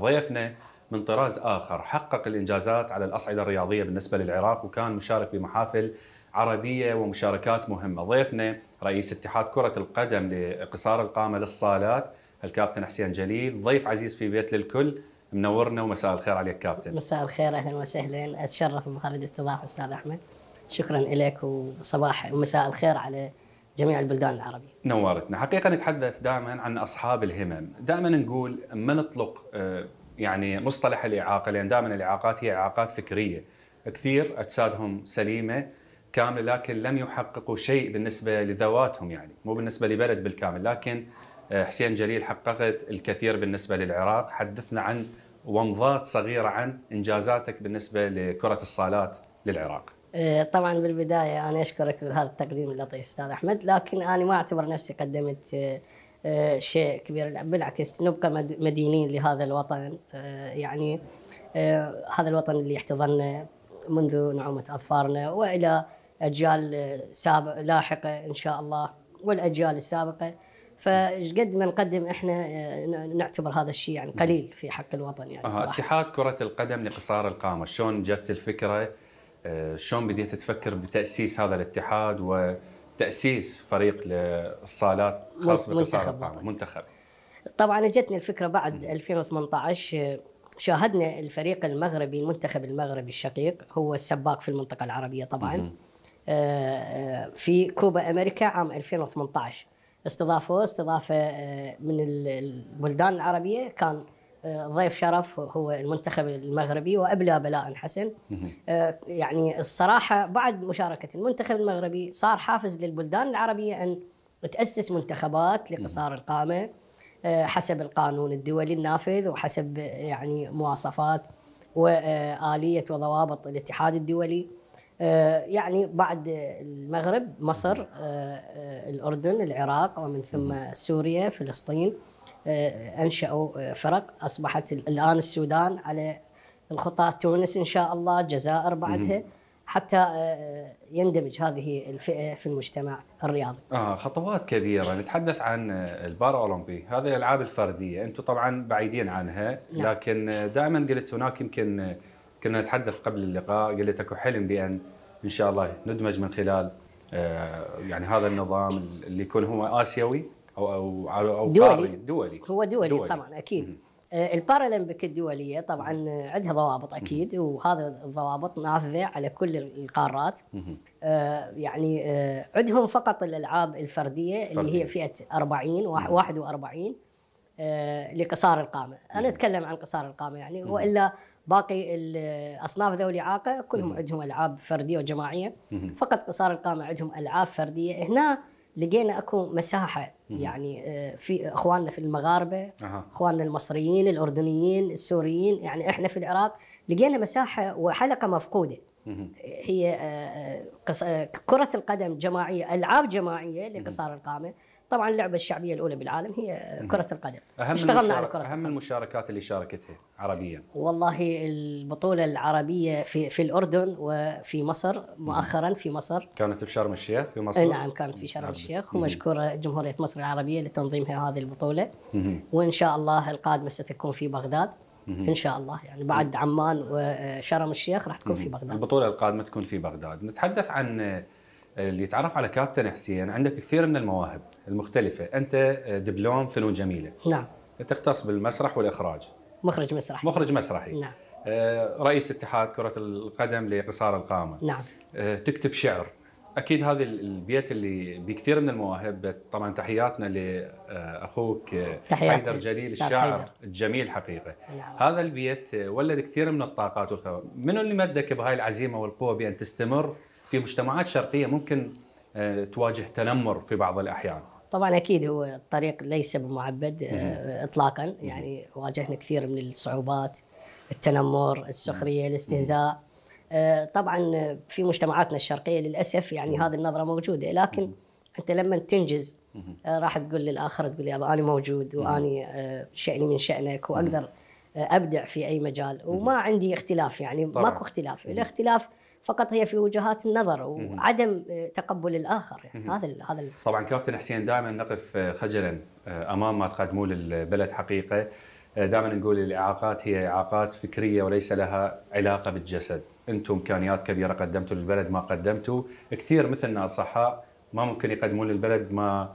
C: ضيفنا من طراز آخر حقق الإنجازات على الأصعدة الرياضية بالنسبة للعراق وكان مشارك بمحافل عربيه ومشاركات مهمه، ضيفنا رئيس اتحاد كره القدم لقصار القامه للصالات الكابتن حسين جليل، ضيف عزيز في بيت للكل، منورنا ومساء الخير عليك كابتن.
J: مساء الخير اهلا وسهلا، اتشرف بهذه الاستضافه استاذ احمد. شكرا لك وصباح ومساء الخير على جميع البلدان العربية
C: نورتنا حقيقة نتحدث دائما عن أصحاب الهمم دائما نقول ما نطلق آه، يعني مصطلح الإعاقة لأن دائما الإعاقات هي إعاقات فكرية كثير أجسادهم سليمة كامله لكن لم يحققوا شيء بالنسبه لذواتهم يعني مو بالنسبه لبلد بالكامل لكن آه، حسين جليل حققت الكثير بالنسبه للعراق حدثنا عن ومضات صغيره عن انجازاتك بالنسبه لكره الصالات للعراق
J: آه، طبعا بالبدايه انا اشكرك لهذا التقديم اللطيف استاذ احمد لكن انا ما اعتبر نفسي قدمت آه، شيء كبير بالعكس نبقى مدينين لهذا الوطن يعني هذا الوطن اللي احتضننا منذ نعومه اظفارنا والى اجيال سابقه لاحقه ان شاء الله والاجيال السابقه فقد ما نقدم احنا آه، نعتبر هذا الشيء يعني قليل في حق الوطن يعني صراحه.
C: اتحاد كره القدم لقصار القامه شلون جت الفكره آه، شلون بديت تفكر بتاسيس هذا الاتحاد وتاسيس فريق للصالات خاص بقصار القامه منتخب
J: طبعا اجتني الفكره بعد 2018 آه، شاهدنا الفريق المغربي المنتخب المغربي الشقيق هو السباق في المنطقه العربيه طبعا آه، آه، في كوبا امريكا عام 2018 استضافوه استضافه آه، من البلدان العربيه كان ضيف شرف هو المنتخب المغربي وابلى بلاء حسن يعني الصراحه بعد مشاركه المنتخب المغربي صار حافز للبلدان العربيه ان تاسس منتخبات لقصار القامه حسب القانون الدولي النافذ وحسب يعني مواصفات واليه وضوابط الاتحاد الدولي آه، يعني بعد المغرب مصر آه، آه، الأردن العراق ومن ثم سوريا فلسطين أنشأوا فرق أصبحت الآن السودان على الخطى تونس إن شاء الله الجزائر بعدها حتى يندمج هذه الفئه في المجتمع الرياضي.
C: اه خطوات كبيره، نتحدث عن البار اولمبي، هذه الالعاب الفرديه، انتم طبعا بعيدين عنها، نعم. لكن دائما قلت هناك يمكن كنا نتحدث قبل اللقاء قلت اكو حلم بان ان شاء الله ندمج من خلال آه، يعني هذا النظام اللي يكون هو اسيوي او او او دولي
J: دولي هو دولي, دولي. طبعا اكيد آه، البارالمبيك الدوليه طبعا عندها ضوابط اكيد وهذا الضوابط نافذه على كل القارات آه، يعني عندهم فقط الالعاب الفرديه اللي هي فئه 40 41 لقصار القامه انا اتكلم عن قصار القامه يعني والا باقي الاصناف ذوي الاعاقه كلهم عندهم العاب فرديه وجماعيه فقط صار القامه عندهم العاب فرديه هنا لقينا اكو مساحه يعني آه، في اخواننا في المغاربه اخواننا المصريين الاردنيين السوريين يعني احنا في العراق لقينا مساحه وحلقه مفقوده هي آه، آه، كرة القدم جماعية ألعاب جماعية لقصار القامة طبعا اللعبه الشعبيه الاولى بالعالم هي كره القدم أهم اشتغلنا على كره اهم
C: المشاركات اللي شاركتها عربيا
J: والله البطوله العربيه في في الاردن وفي مصر مؤخرا في مصر
C: كانت في شرم الشيخ في مصر نعم
J: كانت في شرم الشيخ ومشكوره جمهوريه مصر العربيه لتنظيمها هذه البطوله وان شاء الله القادمه ستكون في بغداد ان شاء الله يعني بعد عمان وشرم الشيخ راح تكون في بغداد
C: البطوله القادمه تكون في بغداد نتحدث عن اللي يتعرف على كابتن حسين عندك كثير من المواهب المختلفة أنت آه، دبلوم فنون جميلة نعم تختص بالمسرح والإخراج
J: مخرج مسرحي مخرج مسرحي نعم
C: آه، رئيس اتحاد كرة القدم لقصار القامة نعم آه، تكتب شعر اكيد هذه البيت اللي بكثير من المواهب طبعا تحياتنا لاخوك تحياتي. حيدر جليل الشاعر حيدر. الجميل حقيقه نعم. هذا البيت ولد كثير من الطاقات والخبر منو اللي مدك بهاي العزيمه والقوه بان تستمر في مجتمعات شرقيه ممكن آه، تواجه تنمر في بعض الاحيان
J: طبعا اكيد هو الطريق ليس بمعبد آه، اطلاقا يعني واجهنا كثير من الصعوبات التنمر السخريه الاستهزاء آه، طبعا في مجتمعاتنا الشرقيه للاسف يعني هذه النظره موجوده لكن انت لما تنجز راح تقول للاخر تقول يا انا موجود واني شاني من شانك واقدر ابدع في اي مجال وما عندي اختلاف يعني ماكو اختلاف الاختلاف فقط هي في وجهات النظر وعدم آه، تقبل الاخر يعني هذا هذا
C: طبعا كابتن حسين دائما نقف آه، خجلا آه، امام ما تقدموه للبلد حقيقه دائما نقول الاعاقات هي اعاقات فكريه وليس لها علاقه بالجسد انتم امكانيات كبيره قدمتوا للبلد ما قدمتوا كثير مثلنا اصحاء ما ممكن يقدمون للبلد ما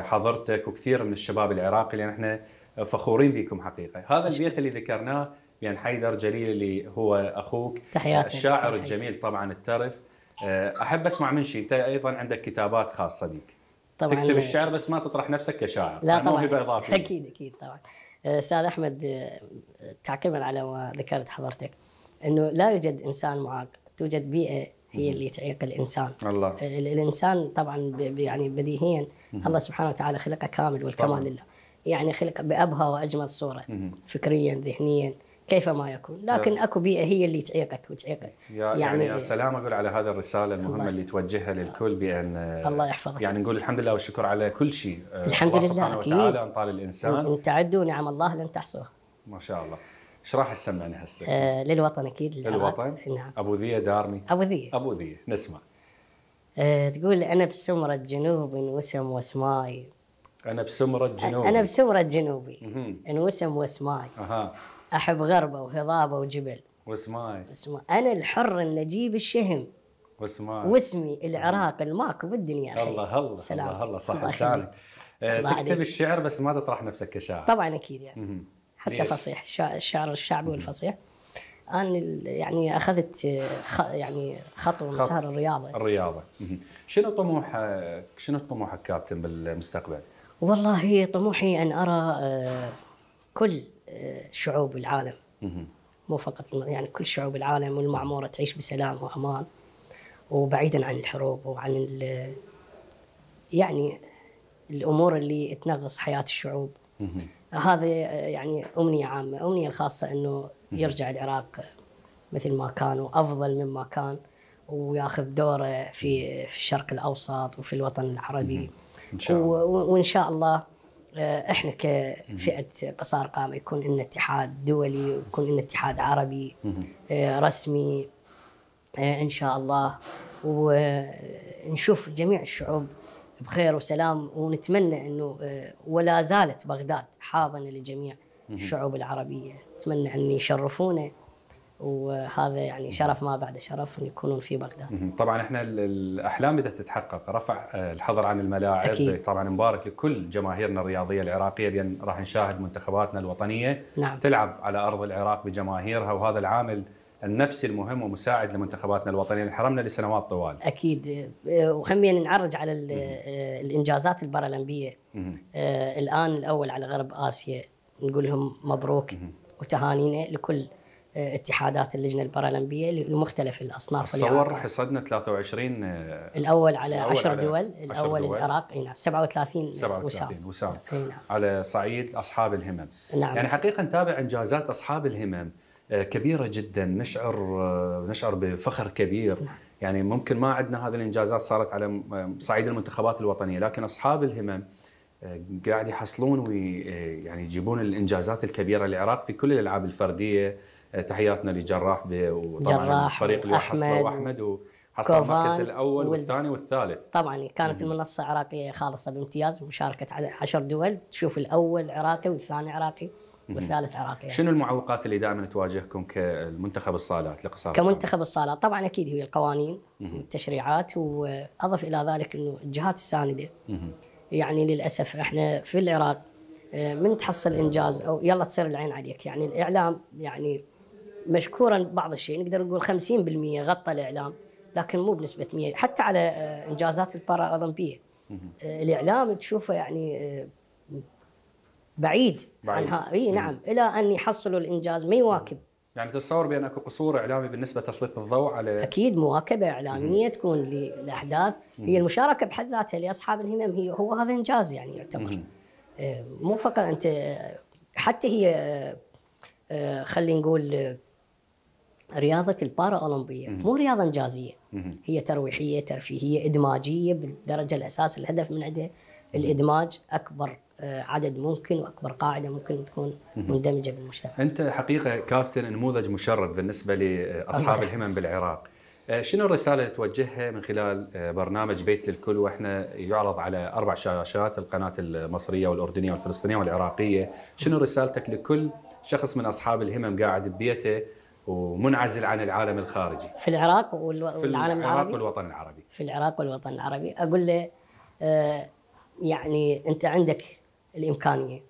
C: حضرتك وكثير من الشباب العراقي لان احنا فخورين بكم حقيقه هذا البيت اللي ذكرناه بين يعني حيدر جليل اللي هو اخوك تحياتي الشاعر الجميل طبعا الترف آه، احب اسمع من شيء انت ايضا عندك كتابات خاصه بك
J: طبعا تكتب الشعر
C: بس ما تطرح نفسك كشاعر لا طبعا موهبه اضافيه اكيد
J: اكيد طبعا آه، استاذ احمد آه، تعقيبا على ما ذكرت حضرتك انه لا يوجد انسان معاق توجد بيئه هي اللي تعيق الانسان الله الانسان طبعا يعني بديهيا الله سبحانه وتعالى خلقه كامل والكمال طبعا. لله يعني خلق بابهى واجمل صوره فكريا ذهنيا كيف ما يكون لكن اكو بيئه هي اللي تعيقك وتعيقك يعني, يعني يا سلام
C: اقول على هذا الرساله المهمه اللي توجهها للكل بان الله يحفظك يعني نقول الحمد لله والشكر على كل شيء آه، الحمد الله لله سبحانه اكيد وتعالى انطال الانسان ان
J: تعدوا نعم الله لن تحصوها
C: ما شاء الله ايش راح تسمعني هسه؟ آه
J: للوطن اكيد للوطن نعم
C: ابو ذيه دارمي ابو ذيه ابو ذيه نسمع
J: آه تقول انا بسمره جنوب وسم وسماي
C: انا بسمره جنوبي انا
J: بسمره جنوبي انوسم وسماي اها احب غربه وهضابه وجبل
C: واسماي اسمه
J: انا الحر النجيب الشهم
C: واسماي واسمي
J: العراق الماكو بالدنيا خير الله
C: الله سلامتك. الله الله صح لسانك آه، تكتب الشعر بس ما تطرح نفسك كشاعر
J: طبعا اكيد يعني حتى فصيح الشعر الشعبي والفصيح انا يعني اخذت خ... يعني خطوه خط. مسار الرياضه
C: الرياضه شنو طموح شنو طموحك كابتن بالمستقبل؟
J: والله طموحي ان ارى آه، كل شعوب العالم مو فقط يعني كل شعوب العالم والمعمورة تعيش بسلام وأمان وبعيدا عن الحروب وعن يعني الأمور اللي تنغص حياة الشعوب هذا يعني أمنية عامة أمنية الخاصة أنه يرجع العراق مثل ما كان وأفضل مما كان وياخذ دوره في في الشرق الاوسط وفي الوطن العربي إن شاء الله. وان شاء الله آه، احنا كفئه قصار قام يكون لنا اتحاد دولي ويكون لنا اتحاد عربي آه، رسمي آه، ان شاء الله ونشوف جميع الشعوب بخير وسلام ونتمنى انه ولا زالت بغداد حاضنه لجميع الشعوب العربيه، نتمنى ان يشرفونا وهذا يعني شرف ما بعد شرف ان يكونون في بغداد.
C: طبعا احنا الاحلام اذا تتحقق رفع آه، الحظر عن الملاعب أكيد. طبعا مبارك لكل جماهيرنا الرياضيه العراقيه لان راح نشاهد منتخباتنا الوطنيه نعم. تلعب على ارض العراق بجماهيرها وهذا العامل النفسي المهم ومساعد لمنتخباتنا الوطنيه اللي حرمنا لسنوات طوال.
J: اكيد آه، وهم يعني نعرج على آه، الانجازات البارالمبيه الان الاول على غرب اسيا نقول لهم مبروك وتهانينا لكل آه، اتحادات اللجنه البارالمبيه لمختلف الاصناف تصور
C: حصدنا 23 آه، الاول على 10 دول الاول دول. العراق اي
J: نعم 37 37 وسام نعم.
C: على صعيد اصحاب الهمم نعم. يعني حقيقه نتابع انجازات اصحاب الهمم آه، كبيره جدا نشعر نشعر بفخر كبير نعم. يعني ممكن ما عندنا هذه الانجازات صارت على صعيد المنتخبات الوطنيه لكن اصحاب الهمم قاعد يحصلون ويعني يجيبون الانجازات الكبيره للعراق في كل الالعاب الفرديه تحياتنا لجراح وطبعا جراح الفريق اللي احمد واحمد
J: وحصل حصل المركز الاول والثاني والثالث طبعا كانت المنصه عراقيه خالصه بامتياز مشاركه عشر دول تشوف الاول عراقي والثاني عراقي والثالث عراقي يعني. شنو
C: المعوقات اللي دائما تواجهكم كمنتخب الصالات لقصار كمنتخب
J: الصالات طبعا اكيد هي القوانين التشريعات واضف الى ذلك انه الجهات السانده يعني للاسف احنا في العراق آه، من تحصل انجاز او يلا تصير العين عليك يعني الاعلام يعني مشكورا بعض الشيء نقدر نقول 50% غطى الاعلام لكن مو بنسبه 100 حتى على آه، انجازات البارا اولمبيه آه، الاعلام تشوفه يعني آه، بعيد, بعيد. عنها اي نعم مم. الى ان يحصلوا الانجاز ما يواكب
C: يعني تتصور بان اكو قصور اعلامي بالنسبه تسليط الضوء على
J: اكيد مواكبه اعلاميه مم. تكون للاحداث هي المشاركه بحد ذاتها لاصحاب الهمم هي هو هذا انجاز يعني يعتبر مو فقط انت حتى هي خلينا نقول رياضة البارا أولمبية مو رياضة إنجازية هي ترويحية ترفيهية إدماجية بالدرجة الأساس الهدف من عندها الإدماج أكبر آه، عدد ممكن واكبر قاعده ممكن تكون مندمجه بالمجتمع.
C: انت حقيقه كابتن نموذج مشرف بالنسبه لاصحاب الهمم بالعراق. آه، شنو الرساله اللي توجهها من خلال آه، برنامج بيت للكل واحنا يعرض على اربع شاشات القناه المصريه والاردنيه والفلسطينيه والعراقيه، شنو رسالتك لكل شخص من اصحاب الهمم قاعد ببيته ومنعزل عن العالم
I: الخارجي
J: في العراق والو... في والعالم العراق
I: والوطن العربي
J: في العراق والوطن العربي اقول له آه، يعني انت عندك الامكانيه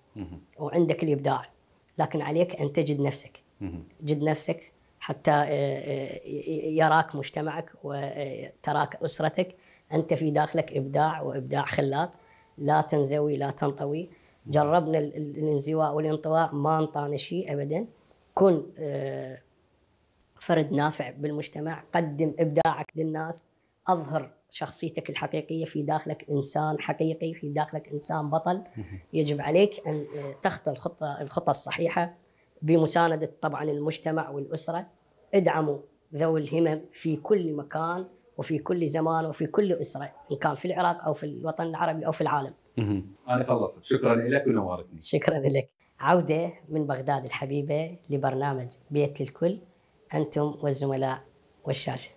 J: وعندك الابداع لكن عليك ان تجد نفسك جد نفسك حتى آه، آه، يراك مجتمعك وتراك اسرتك انت في داخلك ابداع وابداع خلاق لا تنزوي لا تنطوي جربنا الانزواء والانطواء ما انطانا شيء ابدا كن فرد نافع بالمجتمع قدم إبداعك للناس أظهر شخصيتك الحقيقية في داخلك إنسان حقيقي في داخلك إنسان بطل يجب عليك أن تخطى الخطة, الخطة الصحيحة بمساندة طبعا المجتمع والأسرة ادعموا ذوي الهمم في كل مكان وفي كل زمان وفي كل أسرة إن كان في العراق أو في الوطن العربي أو في العالم أنا خلصت شكرا لك ونورتني شكرا لك عودة من بغداد الحبيبة لبرنامج بيت للكل أنتم والزملاء والشاشة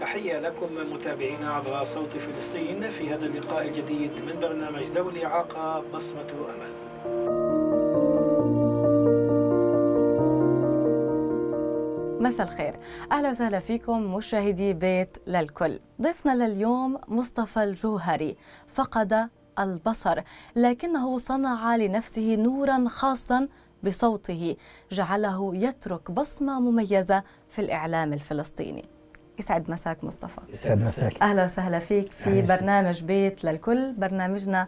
I: تحية لكم متابعينا عبر صوت فلسطين في هذا اللقاء الجديد من برنامج دولي عاقة بصمة أمل
D: مساء الخير اهلا وسهلا فيكم مشاهدي بيت للكل ضيفنا لليوم مصطفى الجوهري فقد البصر لكنه صنع لنفسه نورا خاصا بصوته جعله يترك بصمه مميزه في الاعلام الفلسطيني يسعد مساك مصطفى يسعد مساك اهلا وسهلا فيك في برنامج بيت للكل برنامجنا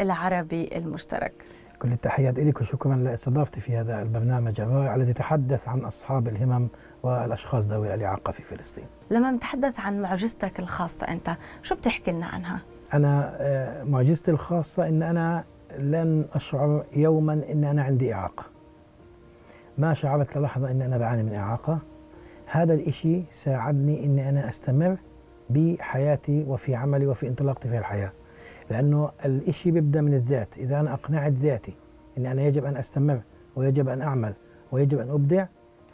D: العربي المشترك
I: كل التحيات لك وشكرا لاستضافتي في هذا البرنامج الرائع الذي يتحدث عن اصحاب الهمم والاشخاص ذوي الاعاقه في فلسطين.
D: لما بنتحدث عن معجزتك الخاصه انت، شو بتحكي لنا عنها؟
I: انا آه، معجزتي الخاصه ان انا لن اشعر يوما ان انا عندي اعاقه. ما شعرت للحظه ان انا بعاني من اعاقه هذا الإشي ساعدني إني أنا أستمر بحياتي وفي عملي وفي انطلاقتي في الحياة لأنه الإشي بيبدأ من الذات إذا أنا أقنعت ذاتي إني أنا يجب أن أستمر ويجب أن أعمل ويجب أن أبدع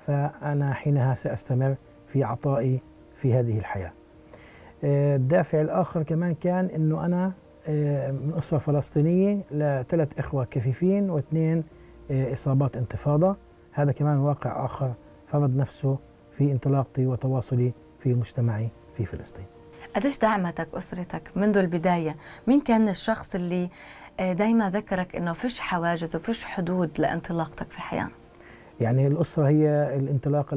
I: فأنا حينها سأستمر في عطائي في هذه الحياة آه، الدافع الآخر كمان كان أنه أنا آه، من أسرة فلسطينية لثلاث إخوة كفيفين واثنين آه، إصابات انتفاضة هذا كمان واقع آخر فرض نفسه في انطلاقتي وتواصلي في مجتمعي في فلسطين
D: قديش دعمتك أسرتك منذ البداية؟ مين كان الشخص اللي آه، دايما ذكرك أنه فيش حواجز وفيش حدود لانطلاقتك في الحياة؟
I: يعني الأسرة هي الانطلاقة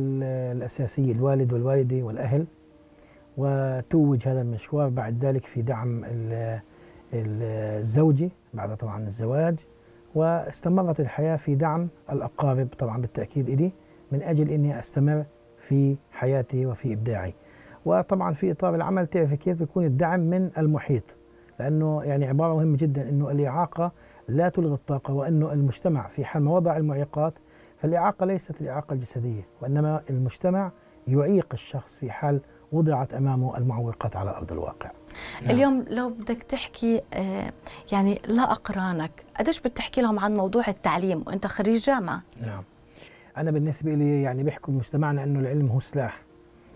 I: الأساسية الوالد والوالدة والأهل وتوج هذا المشوار بعد ذلك في دعم الزوجة بعد طبعا الزواج واستمرت الحياة في دعم الأقارب طبعا بالتأكيد إلي من أجل أني أستمر في حياتي وفي إبداعي وطبعا في إطار العمل تعرف كيف بيكون الدعم من المحيط لأنه يعني عبارة مهمة جدا أنه الإعاقة لا تلغي الطاقة وأنه المجتمع في حال ما وضع المعيقات فالإعاقة ليست الإعاقة الجسدية وإنما المجتمع يعيق الشخص في حال وضعت امامه المعوقات على ارض الواقع
D: نعم. اليوم لو بدك تحكي آه، يعني لا اقرانك قديش بتحكي لهم عن موضوع التعليم وانت خريج جامعه
I: نعم انا بالنسبه لي يعني بيحكوا مجتمعنا انه العلم هو سلاح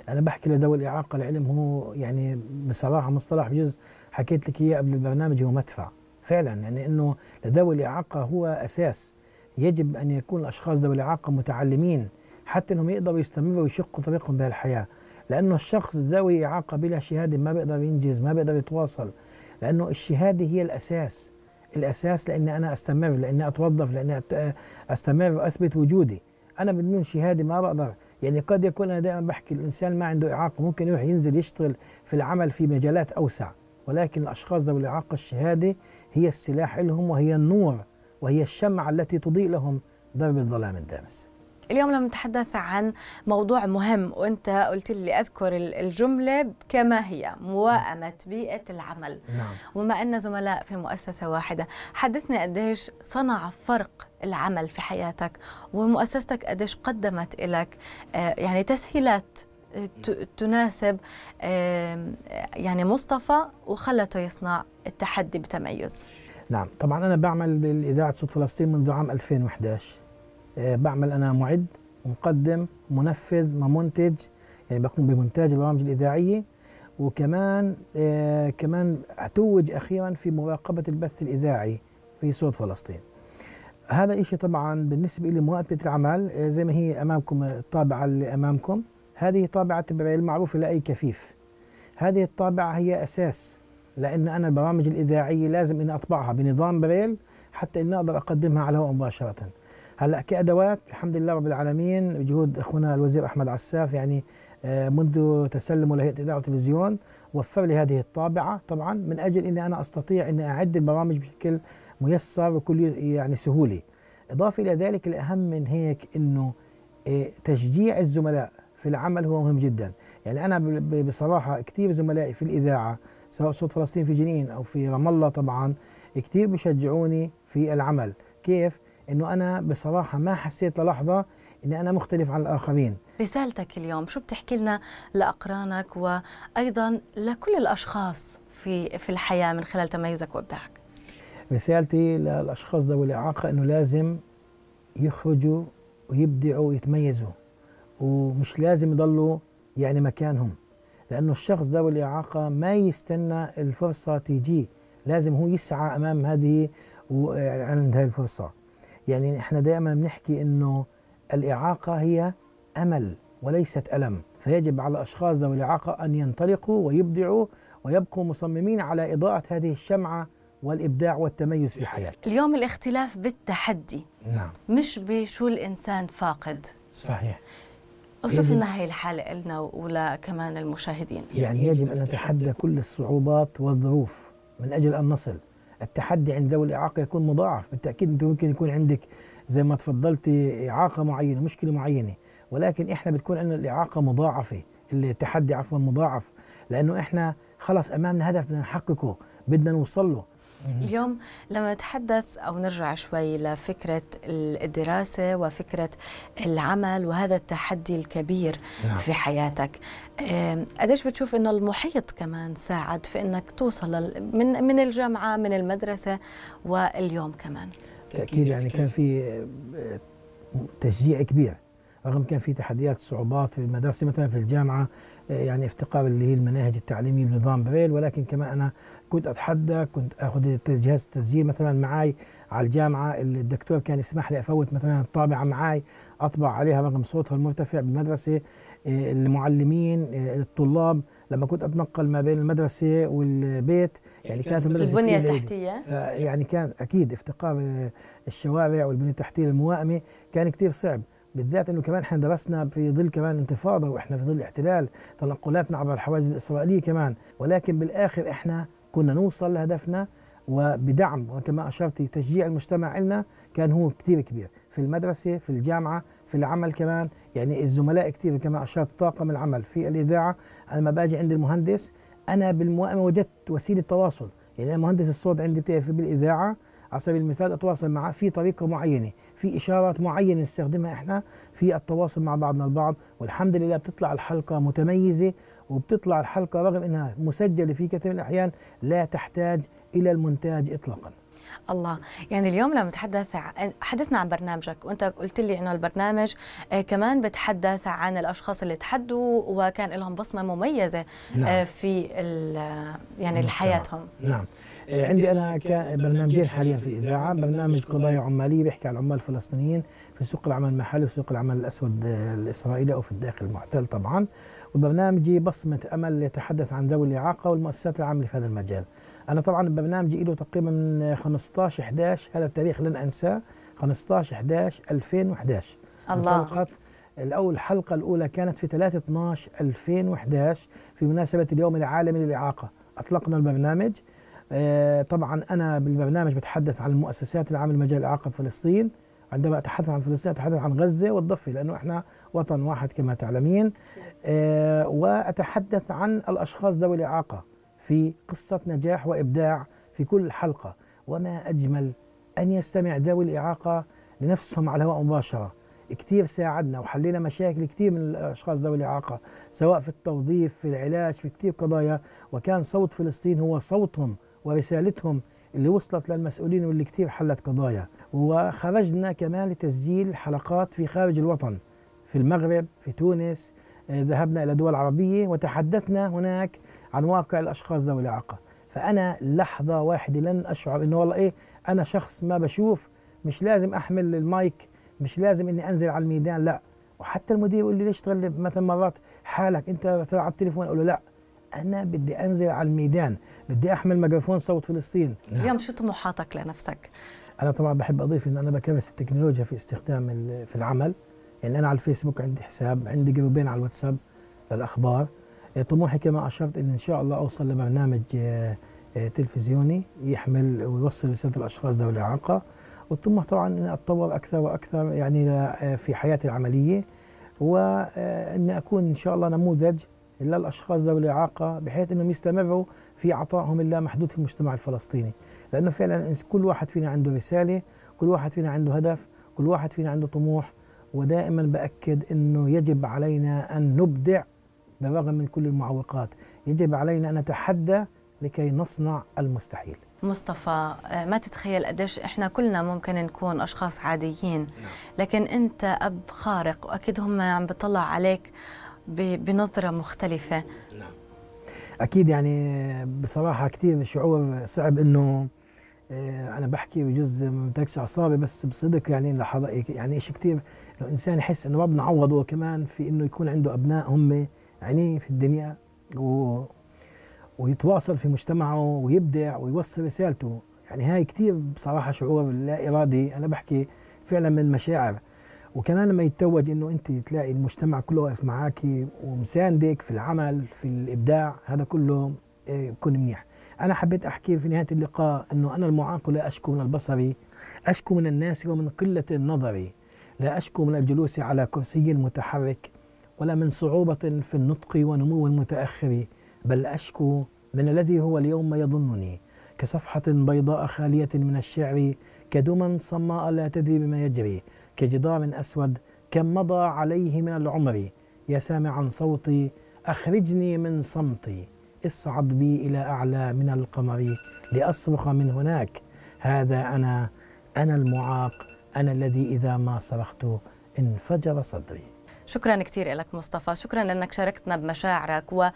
I: انا بحكي لذوي الاعاقه العلم هو يعني بصراحه مصطلح بجزء حكيت لك اياه قبل البرنامج هو مدفع فعلا يعني انه لذوي الاعاقه هو اساس يجب ان يكون الاشخاص ذوي الاعاقه متعلمين حتى انهم يقدروا يستمروا ويشقوا طريقهم بهالحياه لانه الشخص ذوي اعاقه بلا شهاده ما بيقدر ينجز ما بيقدر يتواصل لانه الشهاده هي الاساس الاساس لاني انا استمر لاني اتوظف لاني استمر واثبت وجودي انا بدون شهاده ما بقدر يعني قد يكون انا دائما بحكي الانسان ما عنده اعاقه ممكن يروح ينزل يشتغل في العمل في مجالات اوسع ولكن الاشخاص ذوي الاعاقه الشهاده هي السلاح لهم وهي النور وهي الشمعه التي تضيء لهم درب الظلام الدامس
D: اليوم لما نتحدث عن موضوع مهم وانت قلت لي اذكر الجمله كما هي موائمه بيئه العمل نعم. وما ان زملاء في مؤسسه واحده حدثني قديش صنع فرق العمل في حياتك ومؤسستك قديش قدمت لك آه، يعني تسهيلات آه، تناسب يعني مصطفى وخلته يصنع التحدي بتميز
I: نعم طبعا انا بعمل باذاعه صوت فلسطين منذ عام 2011 آه، بعمل انا معد ومقدم منفذ ومنتج يعني بقوم بمونتاج البرامج الاذاعيه وكمان آه كمان اتوج اخيرا في مراقبه البث الاذاعي في صوت فلسطين هذا إشي طبعا بالنسبه لي مراقبه العمل آه زي ما هي امامكم آه، الطابعه اللي امامكم هذه طابعه المعروفه لاي كفيف هذه الطابعه هي اساس لان انا البرامج الاذاعيه لازم اني اطبعها بنظام بريل حتى اني اقدر اقدمها على الهواء مباشره هلا كادوات الحمد لله رب العالمين بجهود اخونا الوزير احمد عساف يعني آه، منذ تسلمه لهيئه اذاعه وتلفزيون وفر لي هذه الطابعه طبعا من اجل اني انا استطيع اني اعد البرامج بشكل ميسر وكل يعني سهوله. اضافه الى ذلك الاهم من هيك انه آه، تشجيع الزملاء في العمل هو مهم جدا، يعني انا بصراحه كثير زملائي في الاذاعه سواء صوت فلسطين في جنين او في رام الله طبعا كثير بشجعوني في العمل، كيف؟ انه انا بصراحه ما حسيت للحظه اني انا مختلف عن الاخرين
D: رسالتك اليوم شو بتحكي لنا لاقرانك وايضا لكل الاشخاص في في الحياه من خلال تميزك وابداعك
I: رسالتي للاشخاص ذوي الاعاقه انه لازم يخرجوا ويبدعوا ويتميزوا ومش لازم يضلوا يعني مكانهم لانه الشخص ذوي الاعاقه ما يستنى الفرصه تيجي لازم هو يسعى امام هذه وعند هذه الفرصه يعني احنا دائما بنحكي انه الاعاقه هي امل وليست الم فيجب على الاشخاص ذوي الاعاقه ان ينطلقوا ويبدعوا ويبقوا مصممين على اضاءه هذه الشمعه والابداع والتميز في حياته
D: اليوم الاختلاف بالتحدي نعم مش بشو الانسان فاقد
I: صحيح اوصف لنا
D: هي الحاله لنا ولا كمان المشاهدين
I: يعني يجب ان نتحدى كل الصعوبات والظروف من اجل ان نصل التحدي عند ذوي الاعاقه يكون مضاعف بالتاكيد انت ممكن يكون عندك زي ما تفضلت اعاقه معينه مشكله معينه ولكن احنا بتكون عندنا الاعاقه مضاعفه التحدي عفوا مضاعف لانه احنا خلاص امامنا هدف بدنا نحققه بدنا نوصل له
D: اليوم لما نتحدث او نرجع شوي لفكره الدراسه وفكره العمل وهذا التحدي الكبير نعم. في حياتك قديش بتشوف انه المحيط كمان ساعد في انك توصل من من الجامعه من المدرسه واليوم كمان
I: تاكيد يعني كان في آه، تشجيع كبير رغم كان في تحديات صعوبات في المدرسة مثلا في الجامعة آه، يعني افتقار اللي هي المناهج التعليمية بنظام بريل ولكن كما أنا كنت أتحدى كنت أخذ جهاز التسجيل مثلا معي على الجامعة الدكتور كان يسمح لي أفوت مثلا الطابعة معي أطبع عليها رغم صوتها المرتفع بالمدرسة آه، المعلمين آه، الطلاب لما كنت اتنقل ما بين المدرسه والبيت يعني, يعني كانت المدرسه البنيه التحتيه يعني كان اكيد افتقار الشوارع والبنيه التحتيه الموائمه كان كثير صعب بالذات انه كمان احنا درسنا في ظل كمان انتفاضه واحنا في ظل احتلال تنقلاتنا عبر الحواجز الاسرائيليه كمان ولكن بالاخر احنا كنا نوصل لهدفنا وبدعم وكما اشرت تشجيع المجتمع لنا كان هو كثير كبير في المدرسه في الجامعه في العمل كمان يعني الزملاء كثير كما اشرت طاقم العمل في الاذاعه انا لما باجي عند المهندس انا بالموائمه وجدت وسيله تواصل يعني انا مهندس الصوت عندي بتقف بالاذاعه على سبيل المثال اتواصل معه في طريقه معينه في اشارات معينه نستخدمها احنا في التواصل مع بعضنا البعض والحمد لله بتطلع الحلقه متميزه وبتطلع الحلقه رغم انها مسجله في كثير من الاحيان لا تحتاج الى المونتاج اطلاقا
D: الله يعني اليوم لما نتحدث عن حدثنا عن برنامجك وانت قلت لي انه البرنامج آه، كمان بتحدث عن الاشخاص اللي تحدوا وكان لهم بصمه مميزه آه، نعم. في يعني حياتهم نعم,
I: نعم. آه، عندي انا برنامجين حاليا في اذاعه برنامج قضايا عماليه بيحكي عن العمال الفلسطينيين في سوق العمل المحلي وسوق العمل الاسود الاسرائيلي او في الداخل المحتل طبعا وبرنامجي بصمه امل يتحدث عن ذوي الاعاقه والمؤسسات العامله في هذا المجال انا طبعا برنامجي له تقريبا من 15 11 هذا التاريخ لن انساه 15 11 2011 الله انطلقت الأول الحلقة الأولى كانت في 3 12 2011 في مناسبة اليوم العالمي للإعاقة أطلقنا البرنامج آه، طبعا أنا بالبرنامج بتحدث عن المؤسسات العامة لمجال الإعاقة في فلسطين عندما أتحدث عن فلسطين أتحدث عن غزة والضفة لأنه إحنا وطن واحد كما تعلمين آه، وأتحدث عن الأشخاص ذوي الإعاقة في قصة نجاح وإبداع في كل حلقة وما أجمل أن يستمع ذوي الإعاقة لنفسهم على الهواء مباشرة كثير ساعدنا وحلينا مشاكل كثير من الأشخاص ذوي الإعاقة سواء في التوظيف في العلاج في كثير قضايا وكان صوت فلسطين هو صوتهم ورسالتهم اللي وصلت للمسؤولين واللي كثير حلت قضايا وخرجنا كمان لتسجيل حلقات في خارج الوطن في المغرب في تونس آه، ذهبنا إلى دول عربية وتحدثنا هناك عن واقع الاشخاص ذوي الاعاقه فانا لحظه واحده لن اشعر انه والله ايه انا شخص ما بشوف مش لازم احمل المايك مش لازم اني انزل على الميدان لا وحتى المدير يقول لي ليش تغلب مثلا مرات حالك انت على التليفون اقول له لا انا بدي انزل على الميدان بدي احمل ميكروفون صوت فلسطين نعم.
D: اليوم شو طموحاتك لنفسك
I: انا طبعا بحب اضيف ان انا بكرس التكنولوجيا في استخدام في العمل يعني انا على الفيسبوك عندي حساب عندي جروبين على الواتساب للاخبار طموحي كما اشرت ان ان شاء الله اوصل لبرنامج آه، آه، تلفزيوني يحمل ويوصل رساله الاشخاص ذوي الاعاقه والطموح طبعا ان اتطور اكثر واكثر يعني آه، في حياتي العمليه وان اكون ان شاء الله نموذج للاشخاص ذوي الاعاقه بحيث انهم يستمروا في عطائهم اللامحدود في المجتمع الفلسطيني، لانه فعلا كل واحد فينا عنده رساله، كل واحد فينا عنده هدف، كل واحد فينا عنده طموح ودائما باكد انه يجب علينا ان نبدع بالرغم من كل المعوقات يجب علينا أن نتحدى لكي نصنع المستحيل
D: مصطفى آه، ما تتخيل قديش احنا كلنا ممكن نكون اشخاص عاديين نعم. لكن انت اب خارق واكيد هم عم بيطلع عليك بنظره مختلفه نعم
I: اكيد يعني بصراحه كثير شعور صعب انه آه، انا بحكي بجوز ما بدكش اعصابي بس بصدق يعني لحظه يعني شيء كثير الانسان يحس انه ما بنعوضه كمان في انه يكون عنده ابناء هم عينيه في الدنيا و... ويتواصل في مجتمعه ويبدع ويوصل رسالته يعني هاي كثير بصراحه شعور لا ارادي انا بحكي فعلا من مشاعر وكمان لما يتوج انه انت تلاقي المجتمع كله واقف معك ومساندك في العمل في الابداع هذا كله بكون آه، منيح انا حبيت احكي في نهايه اللقاء انه انا المعاق لا اشكو من البصري اشكو من الناس ومن قله النظر لا اشكو من الجلوس على كرسي متحرك ولا من صعوبة في النطق ونمو المتأخر بل أشكو من الذي هو اليوم يظنني كصفحة بيضاء خالية من الشعر كدما صماء لا تدري بما يجري كجدار أسود كم مضى عليه من العمر يا سامعا صوتي أخرجني من صمتي اصعد بي إلى أعلى من القمر لأصرخ من هناك هذا أنا أنا المعاق أنا الذي إذا ما صرخت انفجر صدري
D: شكرا كثير لك مصطفى شكرا لأنك شاركتنا بمشاعرك وبنقاط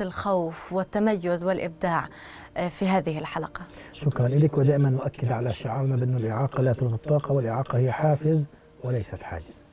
D: آه، الخوف والتميز والإبداع آه، في هذه الحلقة
I: شكرا لك ودائما نؤكد على شعارنا بأن الإعاقة لا تلغي الطاقة والإعاقة هي حافز وليست حاجز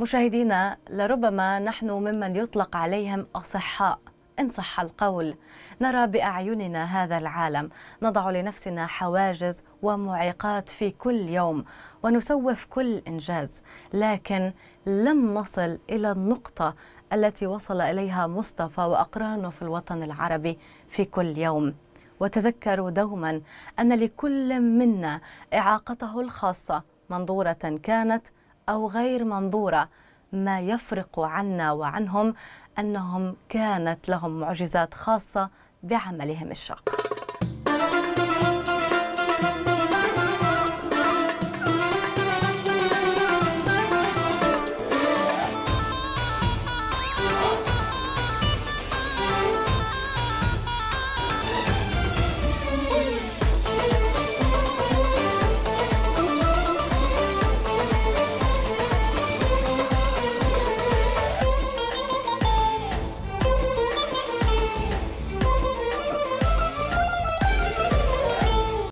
D: مشاهدينا لربما نحن ممن يطلق عليهم أصحاء إن صح القول نرى بأعيننا هذا العالم نضع لنفسنا حواجز ومعيقات في كل يوم ونسوف كل إنجاز لكن لم نصل إلى النقطة التي وصل إليها مصطفى وأقرانه في الوطن العربي في كل يوم وتذكروا دوما أن لكل منا إعاقته الخاصة منظورة كانت أو غير منظورة ما يفرق عنا وعنهم أنهم كانت لهم معجزات خاصة بعملهم الشاق